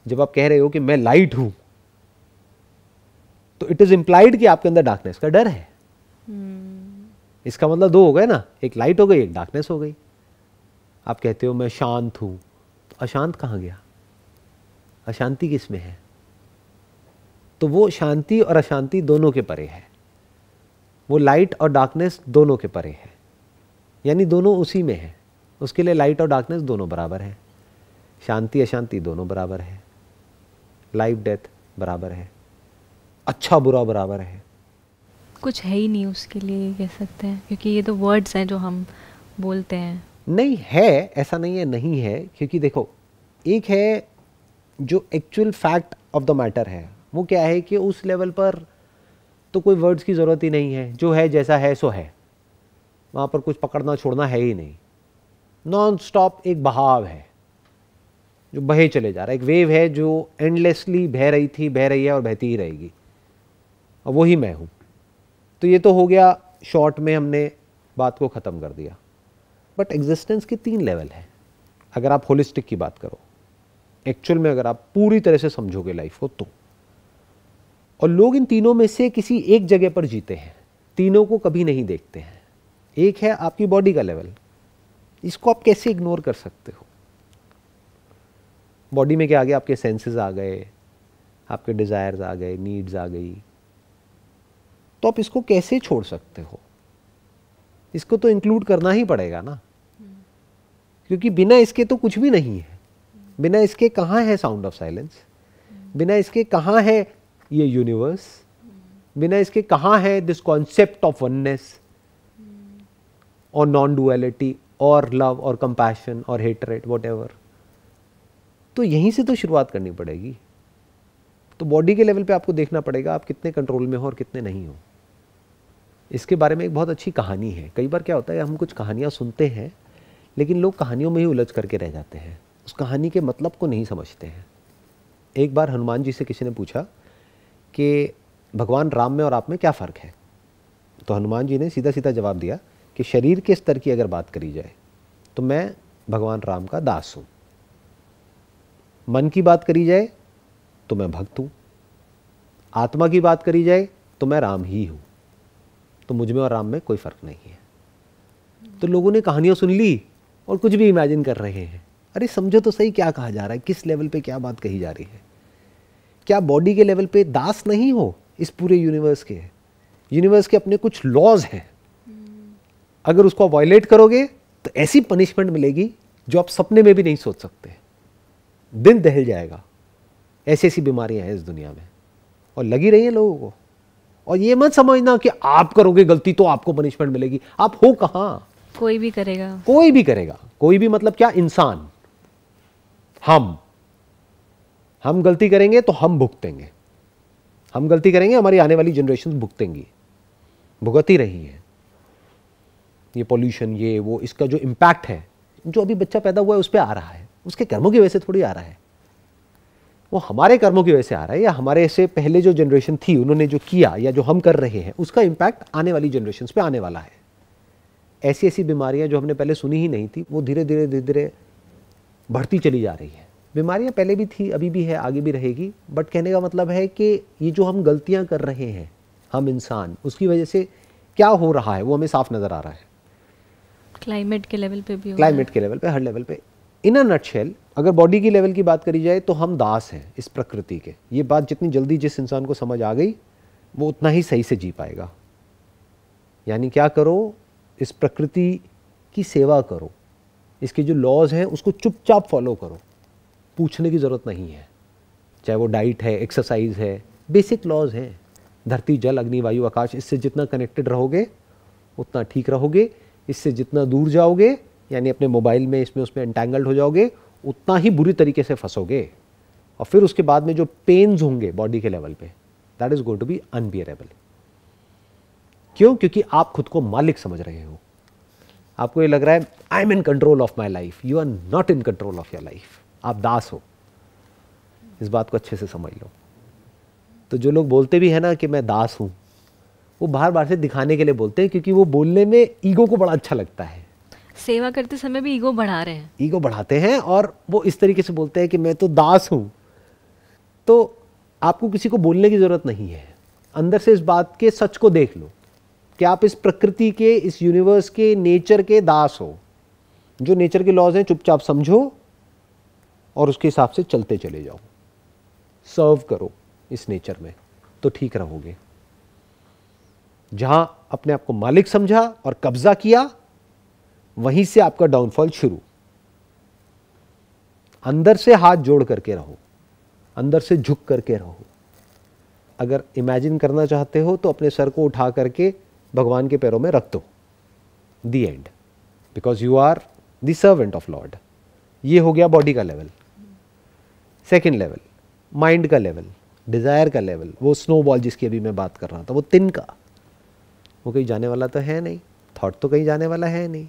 जब आप कह रहे हो कि मैं लाइट हूँ तो इट इज इम्प्लाइड कि आपके अंदर डार्कनेस का डर है hmm. इसका मतलब दो हो गए ना एक लाइट हो गई एक डार्कनेस हो गई आप कहते हो मैं शांत हूँ तो अशांत कहाँ गया अशांति किस में है तो वो शांति और अशांति दोनों के परे है वो लाइट और डार्कनेस दोनों के परे है यानी दोनों उसी में है उसके लिए लाइट और डार्कनेस दोनों बराबर है शांति अशांति दोनों बराबर है लाइफ डेथ बराबर है अच्छा बुरा बराबर है कुछ है ही नहीं उसके लिए कह सकते हैं क्योंकि ये तो वर्ड्स हैं जो हम बोलते हैं नहीं है ऐसा नहीं है नहीं है क्योंकि देखो एक है जो actual fact of the matter है वो क्या है कि उस लेवल पर तो कोई वर्ड्स की ज़रूरत ही नहीं है जो है जैसा है सो है वहाँ पर कुछ पकड़ना छोड़ना है ही नहीं नॉन स्टॉप एक बहाव है जो बहे चले जा रहा है एक वेव है जो एंडलेसली बह रही थी बह रही है और बहती ही रहेगी और वही मैं हूँ तो ये तो हो गया शॉर्ट में हमने बात को ख़त्म कर दिया बट एग्जिस्टेंस के तीन लेवल हैं अगर आप होलिस्टिक की बात करो एक्चुअल में अगर आप पूरी तरह से समझोगे लाइफ को तो और लोग इन तीनों में से किसी एक जगह पर जीते हैं तीनों को कभी नहीं देखते हैं एक है आपकी बॉडी का लेवल इसको आप कैसे इग्नोर कर सकते हो बॉडी में क्या आ गया आपके सेंसेस आ गए आपके डिज़ायर्स आ गए नीड्स आ गई तो आप इसको कैसे छोड़ सकते हो इसको तो इंक्लूड करना ही पड़ेगा ना क्योंकि बिना इसके तो कुछ भी नहीं है बिना इसके कहाँ है साउंड ऑफ साइलेंस बिना इसके कहाँ है ये यूनिवर्स बिना इसके कहाँ है दिस कॉन्सेप्ट ऑफ वननेस और नॉन डुअलिटी और लव और कंपैशन और हेटरेट एवर तो यहीं से तो शुरुआत करनी पड़ेगी तो बॉडी के लेवल पे आपको देखना पड़ेगा आप कितने कंट्रोल में हो और कितने नहीं हो इसके बारे में एक बहुत अच्छी कहानी है कई बार क्या होता है हम कुछ कहानियाँ सुनते हैं लेकिन लोग कहानियों में ही उलझ करके रह जाते हैं उस कहानी के मतलब को नहीं समझते हैं एक बार हनुमान जी से किसी ने पूछा कि भगवान राम में और आप में क्या फ़र्क है तो हनुमान जी ने सीधा सीधा जवाब दिया कि शरीर के स्तर की अगर बात करी जाए तो मैं भगवान राम का दास हूँ मन की बात करी जाए तो मैं भक्त हूँ आत्मा की बात करी जाए तो मैं राम ही हूँ तो मुझ में और राम में कोई फ़र्क नहीं है तो लोगों ने कहानियां सुन ली और कुछ भी इमेजिन कर रहे हैं अरे समझो तो सही क्या कहा जा रहा है किस लेवल पे क्या बात कही जा रही है क्या बॉडी के लेवल पे दास नहीं हो इस पूरे यूनिवर्स के यूनिवर्स के अपने कुछ लॉज हैं अगर उसको वायलेट करोगे तो ऐसी पनिशमेंट मिलेगी जो आप सपने में भी नहीं सोच सकते दिन दहल जाएगा ऐसी ऐसी बीमारियां हैं इस दुनिया में और लगी रही हैं लोगों को और ये मत समझना कि आप करोगे गलती तो आपको पनिशमेंट मिलेगी आप हो कहा कोई भी करेगा कोई भी करेगा कोई भी मतलब क्या इंसान हम हम गलती करेंगे तो हम भुगतेंगे हम गलती करेंगे हमारी आने वाली जनरेशन भुगतेंगी भुगत ही रही है ये पोल्यूशन ये वो इसका जो इम्पैक्ट है जो अभी बच्चा पैदा हुआ है उस पर आ रहा है उसके कर्मों की वजह से थोड़ी आ रहा है वो हमारे कर्मों की वजह से आ रहा है या हमारे से पहले जो जनरेशन थी उन्होंने जो किया या जो हम कर रहे हैं उसका इम्पैक्ट आने वाली जनरेशन पे आने वाला है ऐसी ऐसी बीमारियां जो हमने पहले सुनी ही नहीं थी वो धीरे धीरे धीरे धीरे बढ़ती चली जा रही है बीमारियां पहले भी थी अभी भी है आगे भी रहेगी बट कहने का मतलब है कि ये जो हम गलतियां कर रहे हैं हम इंसान उसकी वजह से क्या हो रहा है वो हमें साफ नज़र आ रहा है क्लाइमेट के लेवल पे भी क्लाइमेट के लेवल पे हर लेवल पे इन अ नटशेल अगर बॉडी की लेवल की बात करी जाए तो हम दास हैं इस प्रकृति के ये बात जितनी जल्दी जिस इंसान को समझ आ गई वो उतना ही सही से जी पाएगा यानी क्या करो इस प्रकृति की सेवा करो इसके जो लॉज हैं उसको चुपचाप फॉलो करो पूछने की ज़रूरत नहीं है चाहे वो डाइट है एक्सरसाइज है बेसिक लॉज हैं धरती जल अग्नि वायु आकाश इससे जितना कनेक्टेड रहोगे उतना ठीक रहोगे इससे जितना दूर जाओगे यानी अपने मोबाइल में इसमें उसमें एंटेंगल्ड हो जाओगे उतना ही बुरी तरीके से फंसोगे और फिर उसके बाद में जो पेन्स होंगे बॉडी के लेवल पे that is going to be unbearable क्यों क्योंकि आप खुद को मालिक समझ रहे हो आपको ये लग रहा है I am in control of my life you are not in control of your life आप दास हो इस बात को अच्छे से समझ लो तो जो लोग बोलते भी हैं ना कि मैं दास हूँ वो बार बार से दिखाने के लिए बोलते हैं क्योंकि वो बोलने में ईगो को बड़ा अच्छा लगता है सेवा करते समय भी ईगो बढ़ा रहे हैं ईगो बढ़ाते हैं और वो इस तरीके से बोलते हैं कि मैं तो दास हूं तो आपको किसी को बोलने की ज़रूरत नहीं है अंदर से इस बात के सच को देख लो कि आप इस प्रकृति के इस यूनिवर्स के नेचर के दास हो जो नेचर के लॉज हैं चुपचाप समझो और उसके हिसाब से चलते चले जाओ सर्व करो इस नेचर में तो ठीक रहोगे जहां अपने आप को मालिक समझा और कब्जा किया वहीं से आपका डाउनफॉल शुरू अंदर से हाथ जोड़ करके रहो अंदर से झुक करके रहो अगर इमेजिन करना चाहते हो तो अपने सर को उठा करके भगवान के पैरों में रख दो दी and because you are the servant of lord ये हो गया बॉडी का लेवल सेकेंड लेवल माइंड का लेवल डिज़ायर का लेवल वो स्नोबॉल जिसकी अभी मैं बात कर रहा था वो तिन का वो कहीं जाने वाला तो है नहीं थॉट तो कहीं जाने वाला है नहीं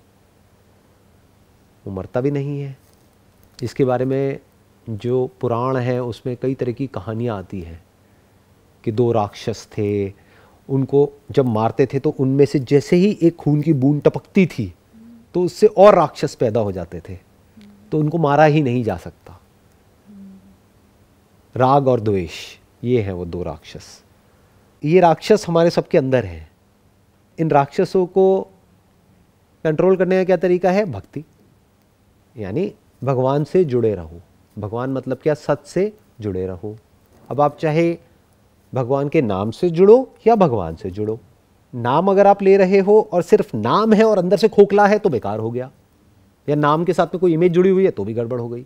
वो मरता भी नहीं है इसके बारे में जो पुराण है उसमें कई तरह की कहानियाँ आती हैं कि दो राक्षस थे उनको जब मारते थे तो उनमें से जैसे ही एक खून की बूंद टपकती थी तो उससे और राक्षस पैदा हो जाते थे तो उनको मारा ही नहीं जा सकता राग और द्वेष ये हैं वो दो राक्षस ये राक्षस हमारे सबके अंदर हैं इन राक्षसों को कंट्रोल करने का क्या तरीका है भक्ति यानी भगवान से जुड़े रहो भगवान मतलब क्या सत से जुड़े रहो अब आप चाहे भगवान के नाम से जुड़ो या भगवान से जुड़ो नाम अगर आप ले रहे हो और सिर्फ नाम है और अंदर से खोखला है तो बेकार हो गया या नाम के साथ में कोई इमेज जुड़ी हुई है तो भी गड़बड़ हो गई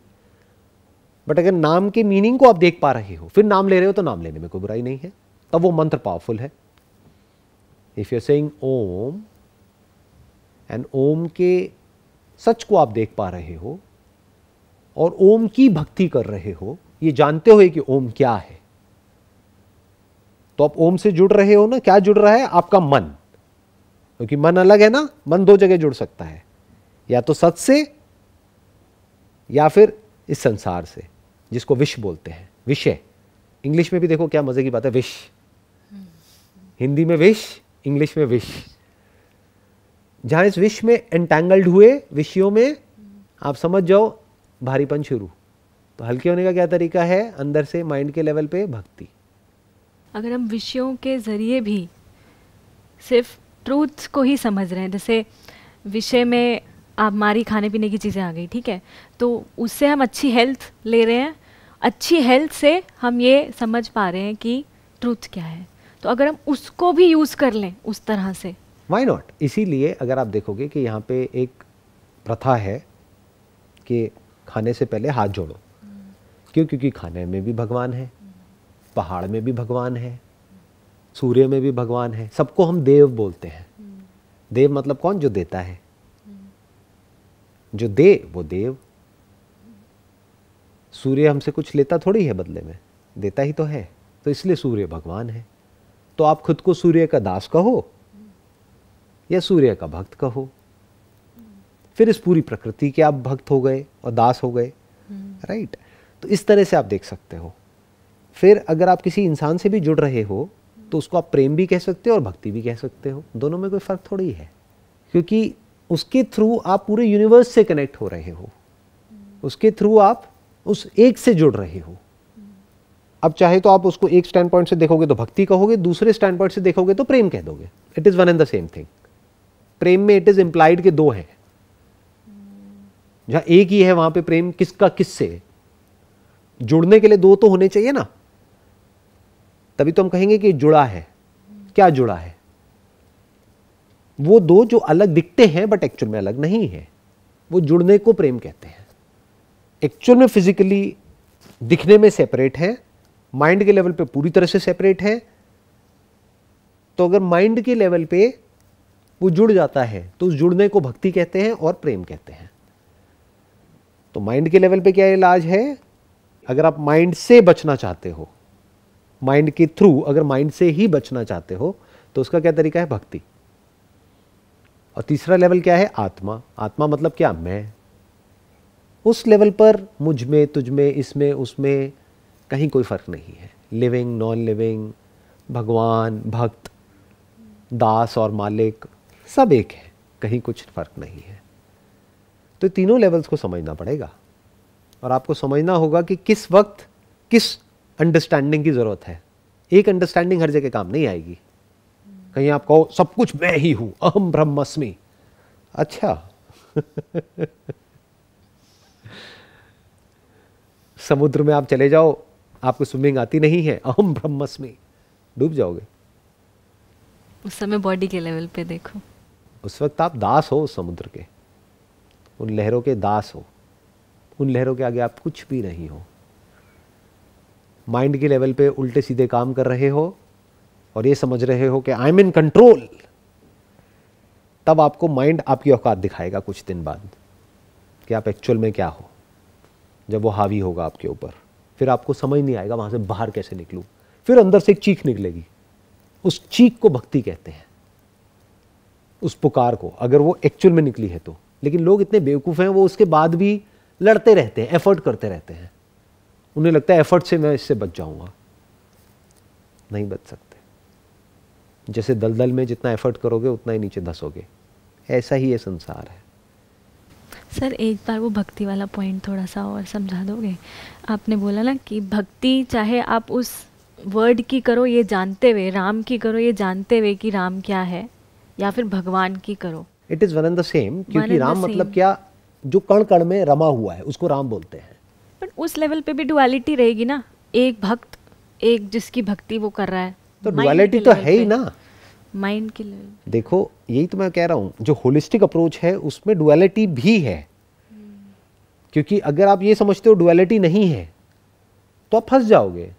बट अगर नाम के मीनिंग को आप देख पा रहे हो फिर नाम ले रहे हो तो नाम लेने में कोई बुराई नहीं है तब वो मंत्र पावरफुल है if you saying Om and Om के सच को आप देख पा रहे हो और ओम की भक्ति कर रहे हो ये जानते हुए कि ओम क्या है तो आप ओम से जुड़ रहे हो ना क्या जुड़ रहा है आपका मन क्योंकि मन अलग है ना मन दो जगह जुड़ सकता है या तो सत से या फिर इस संसार से जिसको विष बोलते हैं विषय इंग्लिश में भी देखो क्या मजे की बात है विष हिंदी में विष इंग्लिश में विष जहाँ इस विश्व में एंटेंगल्ड हुए विषयों में आप समझ जाओ भारीपन शुरू तो हल्के होने का क्या तरीका है अंदर से माइंड के लेवल पे भक्ति अगर हम विषयों के ज़रिए भी सिर्फ ट्रूथ्स को ही समझ रहे हैं जैसे विषय में आप हमारी खाने पीने की चीज़ें आ गई ठीक है तो उससे हम अच्छी हेल्थ ले रहे हैं अच्छी हेल्थ से हम ये समझ पा रहे हैं कि ट्रूथ क्या है तो अगर हम उसको भी यूज़ कर लें उस तरह से वाई नॉट इसीलिए अगर आप देखोगे कि यहाँ पे एक प्रथा है कि खाने से पहले हाथ जोड़ो क्यों क्योंकि खाने में भी भगवान है पहाड़ में भी भगवान है सूर्य में भी भगवान है सबको हम देव बोलते हैं देव मतलब कौन जो देता है जो दे वो देव सूर्य हमसे कुछ लेता थोड़ी है बदले में देता ही तो है तो इसलिए सूर्य भगवान है तो आप खुद को सूर्य का दास कहो या सूर्य का भक्त कहो फिर इस पूरी प्रकृति के आप भक्त हो गए और दास हो गए राइट तो इस तरह से आप देख सकते हो फिर अगर आप किसी इंसान से भी जुड़ रहे हो तो उसको आप प्रेम भी कह सकते हो और भक्ति भी कह सकते हो दोनों में कोई फर्क थोड़ी है क्योंकि उसके थ्रू आप पूरे यूनिवर्स से कनेक्ट हो रहे हो उसके थ्रू आप उस एक से जुड़ रहे हो अब चाहे तो आप उसको एक स्टैंड पॉइंट से देखोगे तो भक्ति कहोगे दूसरे स्टैंड पॉइंट से देखोगे तो प्रेम कह दोगे it is one and the same thing प्रेम में इट इज इंप्लाइड के दो हैं जहां एक ही है वहां पे प्रेम किसका किससे जुड़ने के लिए दो तो होने चाहिए ना तभी तो हम कहेंगे कि जुड़ा है क्या जुड़ा है वो दो जो अलग दिखते हैं बट एक्चुअल में अलग नहीं है वो जुड़ने को प्रेम कहते हैं एक्चुअल में फिजिकली दिखने में सेपरेट है माइंड के लेवल पे पूरी तरह से सेपरेट है तो अगर माइंड के लेवल पे वो जुड़ जाता है तो उस जुड़ने को भक्ति कहते हैं और प्रेम कहते हैं तो माइंड के लेवल पे क्या इलाज है अगर आप माइंड से बचना चाहते हो माइंड के थ्रू अगर माइंड से ही बचना चाहते हो तो उसका क्या तरीका है भक्ति और तीसरा लेवल क्या है आत्मा आत्मा मतलब क्या मैं उस लेवल पर मुझ में तुझ में इसमें उसमें कहीं कोई फर्क नहीं है लिविंग नॉन लिविंग भगवान भक्त दास और मालिक सब एक है कहीं कुछ फर्क नहीं है तो तीनों लेवल्स को समझना पड़ेगा और आपको समझना होगा कि किस वक्त किस अंडरस्टैंडिंग की ज़रूरत है एक अंडरस्टैंडिंग हर जगह काम नहीं आएगी कहीं आप कहो सब कुछ मैं ही हूं अहम ब्रह्मस्मि अच्छा समुद्र में आप चले जाओ आपको स्विमिंग आती नहीं है अहम ब्रह्मस्मि डूब जाओगे उस समय बॉडी के लेवल पे देखो उस वक्त आप दास हो समुद्र के उन लहरों के दास हो उन लहरों के आगे आप कुछ भी नहीं हो माइंड के लेवल पे उल्टे सीधे काम कर रहे हो और ये समझ रहे हो कि आई एम इन कंट्रोल तब आपको माइंड आपकी औकात दिखाएगा कुछ दिन बाद कि आप एक्चुअल में क्या हो जब वो हावी होगा आपके ऊपर फिर आपको समझ नहीं आएगा वहां से बाहर कैसे निकलूं फिर अंदर से एक चीख निकलेगी उस चीख को भक्ति कहते हैं उस पुकार को अगर वो एक्चुअल में निकली है तो लेकिन लोग इतने बेवकूफ़ हैं वो उसके बाद भी लड़ते रहते हैं एफर्ट करते रहते हैं उन्हें लगता है एफर्ट से मैं इससे बच जाऊंगा नहीं बच सकते जैसे दलदल में जितना एफर्ट करोगे उतना ही नीचे धसोगे ऐसा ही ये संसार है सर एक बार वो भक्ति वाला पॉइंट थोड़ा सा और समझा दोगे आपने बोला ना कि भक्ति चाहे आप उस वर्ड की करो ये जानते हुए राम की करो ये जानते हुए कि राम क्या है या फिर भगवान की करो it is one and the same क्योंकि राम मतलब क्या जो कण कण में रमा हुआ है उसको राम बोलते हैं पर उस लेवल पे भी डुअलिटी रहेगी ना एक भक्त एक जिसकी भक्ति वो कर रहा है तो डुअलिटी तो है ही ना माइंड के लेवल देखो यही तो मैं कह रहा हूँ जो होलिस्टिक अप्रोच है उसमें डुअलिटी भी है क्योंकि अगर आप ये समझते हो डुअलिटी नहीं है तो आप फंस जाओगे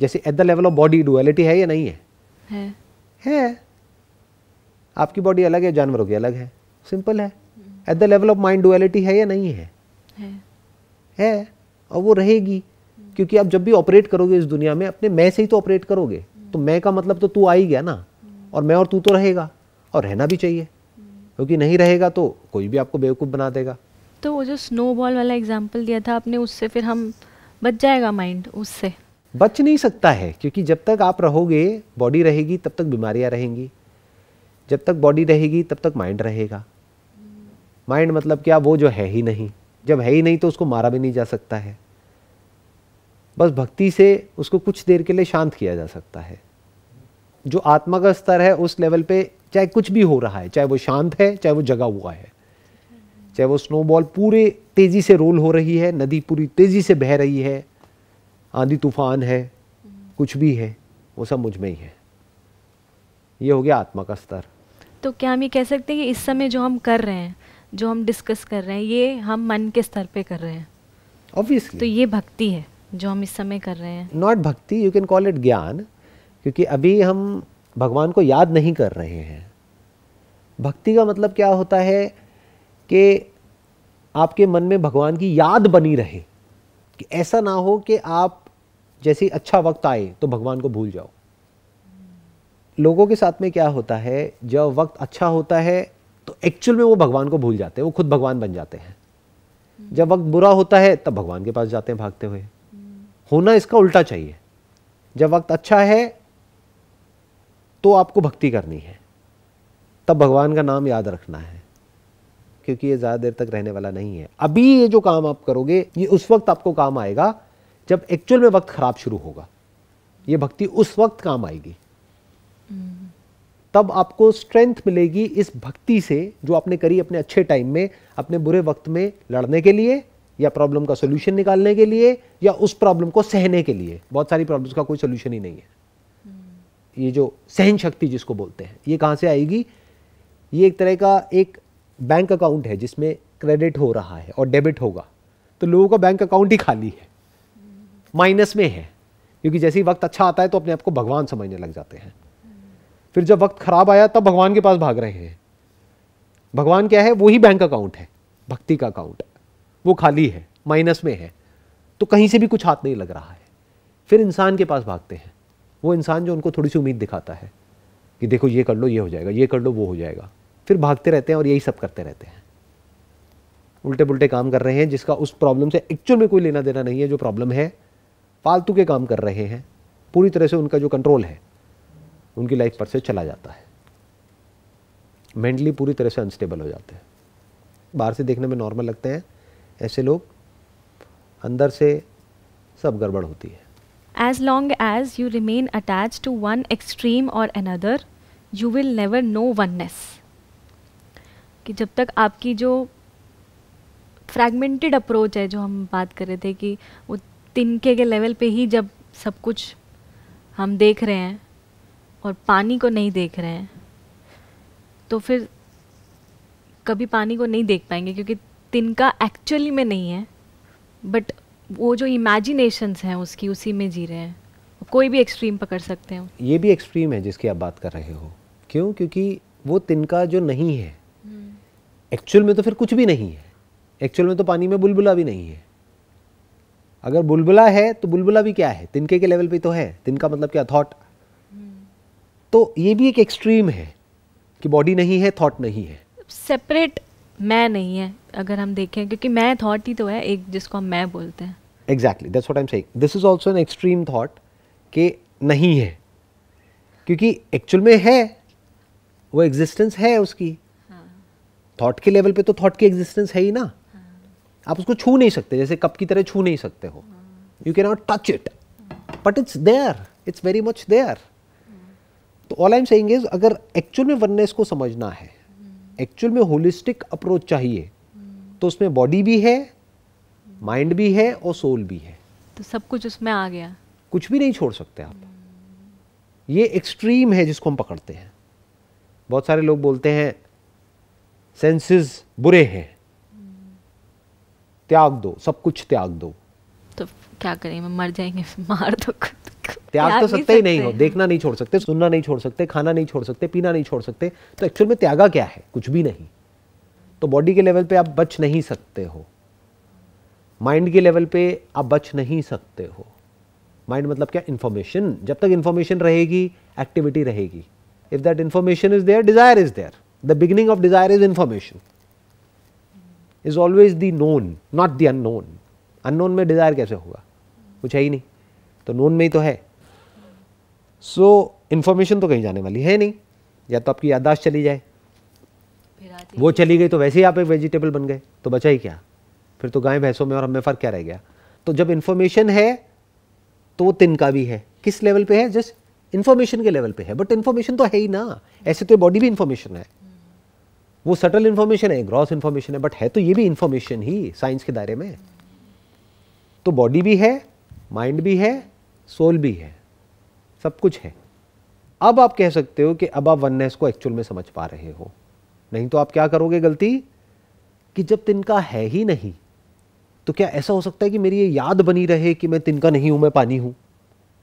जैसे at the level of body duality है या नहीं है है, है। आपकी बॉडी अलग है जानवरों की अलग है सिंपल है at the level of mind duality है या नहीं है है, और वो रहेगी क्योंकि आप जब भी ऑपरेट करोगे इस दुनिया में अपने मैं से ही तो ऑपरेट करोगे तो मैं का मतलब तो तू आ ही गया ना और मैं और तू तो रहेगा और रहना भी चाहिए क्योंकि नहीं रहेगा तो कोई भी आपको बेवकूफ़ बना देगा तो वो जो स्नो बॉल वाला एग्जाम्पल दिया था आपने उससे फिर हम बच जाएगा माइंड उससे बच नहीं सकता है क्योंकि जब तक आप रहोगे बॉडी रहेगी तब तक बीमारियां रहेंगी जब तक बॉडी रहेगी तब तक माइंड रहेगा माइंड मतलब क्या वो जो है ही नहीं जब है ही नहीं तो उसको मारा भी नहीं जा सकता है बस भक्ति से उसको कुछ देर के लिए शांत किया जा सकता है जो आत्मा का स्तर है उस लेवल पे चाहे कुछ भी हो रहा है चाहे वो शांत है चाहे वो जगा हुआ है चाहे वो स्नोबॉल पूरे तेज़ी से रोल हो रही है नदी पूरी तेज़ी से बह रही है आंधी तूफान है कुछ भी है वो सब मुझ में ही है ये हो गया आत्मा का स्तर तो क्या हम ये कह सकते हैं कि इस समय जो हम कर रहे हैं जो हम डिस्कस कर रहे हैं ये हम मन के स्तर पे कर रहे हैं ऑब्वियसली तो ये भक्ति है जो हम इस समय कर रहे हैं नॉट भक्ति यू कैन कॉल इट ज्ञान क्योंकि अभी हम भगवान को याद नहीं कर रहे हैं भक्ति का मतलब क्या होता है कि आपके मन में भगवान की याद बनी रहे कि ऐसा ना हो कि आप जैसे अच्छा वक्त आए तो भगवान को भूल जाओ लोगों के साथ में क्या होता है जब वक्त अच्छा होता है तो एक्चुअल में वो भगवान को भूल जाते हैं वो खुद भगवान बन जाते हैं हम्म। जब वक्त बुरा होता है तब भगवान के पास जाते हैं भागते हुए हम्म। होना इसका उल्टा चाहिए जब वक्त अच्छा है तो आपको भक्ति करनी है तब भगवान का नाम याद रखना है क्योंकि ये ज़्यादा देर तक रहने वाला नहीं है अभी ये जो काम आप करोगे ये उस वक्त आपको काम आएगा जब एक्चुअल में वक्त ख़राब शुरू होगा ये भक्ति उस वक्त काम आएगी तब आपको स्ट्रेंथ मिलेगी इस भक्ति से जो आपने करी अपने अच्छे टाइम में अपने बुरे वक्त में लड़ने के लिए या प्रॉब्लम का सोल्यूशन निकालने के लिए या उस प्रॉब्लम को सहने के लिए बहुत सारी प्रॉब्लम्स का कोई सोल्यूशन ही नहीं है ये जो सहन शक्ति जिसको बोलते हैं ये कहाँ से आएगी ये एक तरह का एक बैंक अकाउंट है जिसमें क्रेडिट हो रहा है और डेबिट होगा तो लोगों का बैंक अकाउंट ही खाली है माइनस में है क्योंकि जैसे ही वक्त अच्छा आता है तो अपने आप को भगवान समझने लग जाते हैं फिर जब वक्त खराब आया तब भगवान के पास भाग रहे हैं भगवान क्या है वो ही बैंक अकाउंट है भक्ति का अकाउंट वो खाली है माइनस में है तो कहीं से भी कुछ हाथ नहीं लग रहा है फिर इंसान के पास भागते हैं वो इंसान जो उनको थोड़ी सी उम्मीद दिखाता है कि देखो ये कर लो ये हो जाएगा ये कर लो वो हो जाएगा फिर भागते रहते हैं और यही सब करते रहते हैं उल्टे पुल्टे काम कर रहे हैं जिसका उस प्रॉब्लम से एक्चुअल में कोई लेना देना नहीं है जो प्रॉब्लम है फालतू के काम कर रहे हैं पूरी तरह से उनका जो कंट्रोल है उनकी लाइफ पर से चला जाता है मेंटली पूरी तरह से अनस्टेबल हो जाते हैं बाहर से देखने में नॉर्मल लगते हैं ऐसे लोग अंदर से सब गड़बड़ होती है as long as you remain attach to one extreme और another you will never know oneness कि जब तक आपकी जो फ्रैगमेंटेड अप्रोच है जो हम बात कर रहे थे कि वो तिनके के लेवल पे ही जब सब कुछ हम देख रहे हैं और पानी को नहीं देख रहे हैं तो फिर कभी पानी को नहीं देख पाएंगे क्योंकि तिनका एक्चुअली में नहीं है बट वो जो इमेजिनेशंस हैं उसकी उसी में जी रहे हैं कोई भी एक्सट्रीम पकड़ सकते हैं ये भी एक्सट्रीम है जिसकी आप बात कर रहे हो क्यों क्योंकि वो तिनका जो नहीं है एक्चुअल हम्म। में तो फिर कुछ भी नहीं है एक्चुअल में तो पानी में बुलबुला भी नहीं है अगर बुलबुला है तो बुलबुला भी क्या है तिनके के लेवल पे तो है तिनका मतलब क्या थॉट तो ये भी एक एक्सट्रीम है कि बॉडी नहीं है थॉट नहीं है सेपरेट मैं नहीं है अगर हम देखें क्योंकि मैं थॉट ही तो है एक जिसको हम मैं बोलते हैं exactly that's what I am saying this is also an extreme thought कि नहीं है क्योंकि एक्चुअल में है वो एग्जिस्टेंस है उसकी थॉट हाँ. के लेवल पे तो थॉट की एग्जिस्टेंस है ही ना हाँ. आप उसको छू नहीं सकते जैसे कप की तरह छू नहीं सकते हो you can not touch it but it's there it's very much there तो all I am saying is अगर एक्चुअल में वननेस को समझना है एक्चुअल में होलिस्टिक अप्रोच चाहिए तो उसमें बॉडी भी है माइंड भी है और सोल भी है तो सब कुछ उसमें आ गया कुछ भी नहीं छोड़ सकते आप ये एक्सट्रीम है जिसको हम पकड़ते हैं बहुत सारे लोग बोलते हैं सेंसेस बुरे हैं त्याग दो सब कुछ त्याग दो तो क्या करें मर जाएंगे मार दो त्याग तो सकते ही नहीं हो देखना नहीं छोड़ सकते सुनना नहीं छोड़ सकते खाना नहीं छोड़ सकते पीना नहीं छोड़ सकते तो एक्चुअल में त्यागा क्या है कुछ भी नहीं तो बॉडी के लेवल पे आप बच नहीं सकते हो माइंड के लेवल पे आप बच नहीं सकते हो माइंड मतलब क्या इन्फॉर्मेशन जब तक इन्फॉर्मेशन रहेगी एक्टिविटी रहेगी if that information is there desire is there the beginning of desire is information is always the known not the unknown unknown में डिजायर कैसे होगा कुछ है ही नहीं तो नून में ही तो है सो so, इन्फॉर्मेशन तो कहीं जाने वाली है नहीं या तो आपकी याददाश्त चली जाए वो चली गई तो वैसे ही आप एक वेजिटेबल बन गए तो बचा ही क्या फिर तो गाय भैंसों में और हमें फ़र्क क्या रह गया तो जब इन्फॉर्मेशन है तो वो तिनका भी है किस लेवल पे है जस्ट इन्फॉर्मेशन के लेवल पे है बट इन्फॉर्मेशन तो है ही ना ऐसे तो बॉडी भी इन्फॉर्मेशन है वो सटल इन्फॉर्मेशन है ग्रॉस इन्फॉर्मेशन है बट है तो ये भी इन्फॉर्मेशन ही साइंस के दायरे में तो बॉडी भी है माइंड भी है सोल भी है सब कुछ है अब आप कह सकते हो कि अब आप वननेस को एक्चुअल में समझ पा रहे हो नहीं तो आप क्या करोगे गलती कि जब तिनका है ही नहीं तो क्या ऐसा हो सकता है कि मेरी ये याद बनी रहे कि मैं तिनका नहीं हूं मैं पानी हूं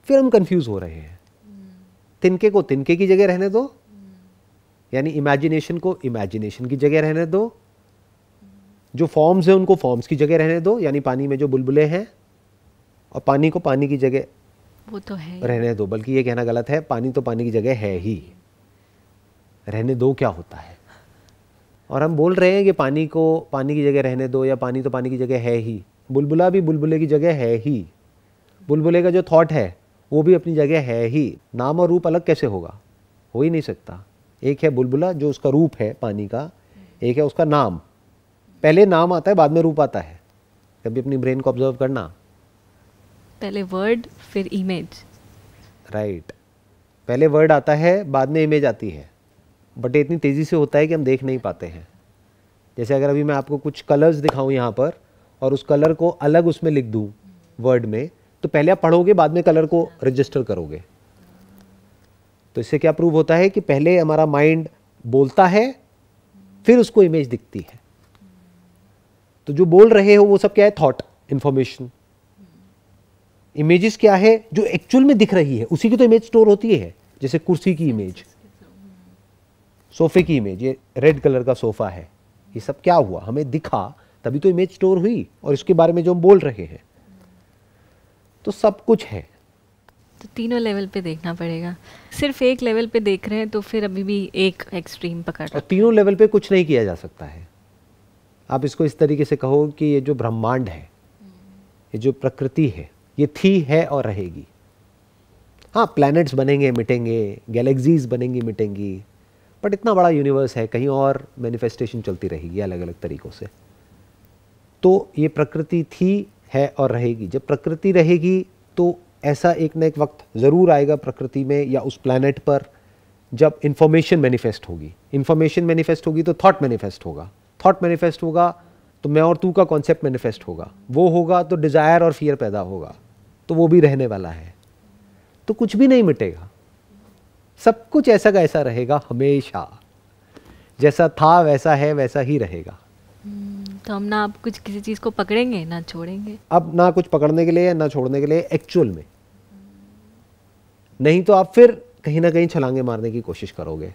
फिर हम कंफ्यूज हो रहे हैं तिनके को तिनके की जगह रहने दो यानी इमेजिनेशन को इमेजिनेशन की जगह रहने दो जो फॉर्म्स हैं उनको फॉर्म्स की जगह रहने दो यानी पानी में जो बुलबुले हैं और पानी को पानी की जगह वो तो है रहने दो बल्कि ये कहना गलत है पानी तो पानी की जगह है ही रहने दो क्या होता है और हम बोल रहे हैं कि पानी को पानी की जगह रहने दो या पानी तो पानी की जगह है ही बुलबुला भी बुलबुले की जगह है ही बुलबुले का जो थॉट है वो भी अपनी जगह है ही नाम और रूप अलग कैसे होगा हो ही नहीं सकता एक है बुलबुला जो उसका रूप है पानी का एक है उसका नाम पहले नाम आता है बाद में रूप आता है कभी अपनी ब्रेन को ऑब्जर्व करना पहले वर्ड फिर इमेज राइट पहले वर्ड आता है बाद में इमेज आती है बट इतनी तेज़ी से होता है कि हम देख नहीं पाते हैं जैसे अगर अभी मैं आपको कुछ कलर्स दिखाऊं यहाँ पर और उस कलर को अलग उसमें लिख दूँ वर्ड में तो पहले आप पढ़ोगे बाद में कलर को रजिस्टर करोगे तो इससे क्या प्रूव होता है कि पहले हमारा माइंड बोलता है फिर उसको इमेज दिखती है तो जो बोल रहे हो वो सब क्या है थॉट इन्फॉर्मेशन इमेजेस क्या है जो एक्चुअल में दिख रही है उसी की तो इमेज स्टोर होती है जैसे कुर्सी की इमेज सोफे की इमेज ये रेड कलर का सोफा है ये सब क्या हुआ हमें दिखा तभी तो इमेज स्टोर हुई और इसके बारे में जो हम बोल रहे हैं तो सब कुछ है तो तीनों लेवल पे देखना पड़ेगा सिर्फ एक लेवल पे देख रहे हैं तो फिर अभी भी एक एक्सट्रीम पकड़ और तीनों लेवल पे कुछ नहीं किया जा सकता है आप इसको इस तरीके से कहो कि ये जो ब्रह्मांड है ये जो प्रकृति है ये थी है और रहेगी हाँ प्लैनेट्स बनेंगे मिटेंगे गैलेक्सीज बनेंगी मिटेंगी बट इतना बड़ा यूनिवर्स है कहीं और मैनिफेस्टेशन चलती रहेगी अलग अलग तरीक़ों से तो ये प्रकृति थी है और रहेगी जब प्रकृति रहेगी तो ऐसा एक ना एक वक्त ज़रूर आएगा प्रकृति में या उस प्लानट पर जब इन्फॉर्मेशन मैनिफेस्ट होगी इन्फॉर्मेशन मैनिफेस्ट होगी तो थॉट मैनिफेस्ट होगा थॉट मैनिफेस्ट होगा तो मैं और तू का कॉन्सेप्ट मैनिफेस्ट होगा वो होगा तो डिज़ायर और फियर पैदा होगा तो वो भी रहने वाला है तो कुछ भी नहीं मिटेगा सब कुछ ऐसा का ऐसा रहेगा हमेशा जैसा था वैसा है वैसा ही रहेगा हम्म, तो हम ना आप कुछ किसी चीज़ को पकड़ेंगे ना छोड़ेंगे अब ना कुछ पकड़ने के लिए ना छोड़ने के लिए एक्चुअल में नहीं तो आप फिर कहीं ना कहीं छलांगे मारने की कोशिश करोगे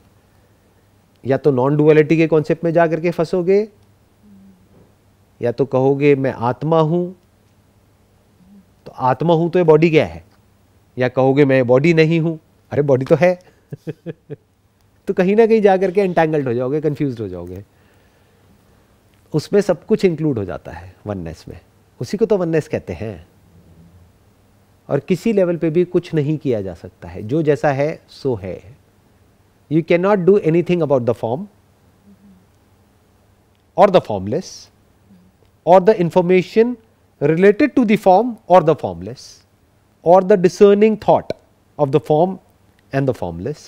या तो नॉन डुअलिटी के कॉन्सेप्ट में जा करके फंसोगे या तो कहोगे मैं आत्मा हूं आत्मा हूं तो ये बॉडी क्या है या कहोगे मैं बॉडी नहीं हूं अरे बॉडी तो है तो कहीं ना कहीं जाकर के एंटेंगल्ड हो जाओगे कंफ्यूज हो जाओगे उसमें सब कुछ इंक्लूड हो जाता है वननेस में उसी को तो वननेस कहते हैं और किसी लेवल पे भी कुछ नहीं किया जा सकता है जो जैसा है सो है you can not do anything about the form और द फॉर्मलेस और the information related to the form or the formless or the discerning thought of the form and the formless.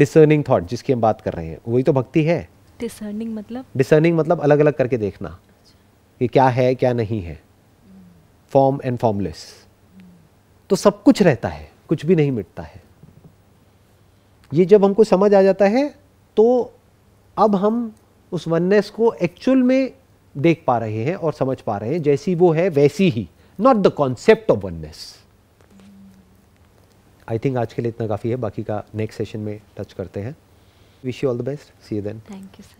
Discerning thought जिसकी हम बात कर रहे हैं वही तो भक्ति है डिसर्निंग मतलब डिसर्निंग मतलब अलग अलग करके देखना कि क्या है क्या नहीं है फॉर्म एंड फॉर्मलेस तो सब कुछ रहता है कुछ भी नहीं मिटता है ये जब हमको समझ आ जाता है तो अब हम उस वननेस को एक्चुअल में देख पा रहे हैं और समझ पा रहे हैं जैसी वो है वैसी ही not the concept of oneness I think आज के लिए इतना काफ़ी है बाकी का नेक्स्ट सेशन में टच करते हैं wish you all the best see you then thank you sir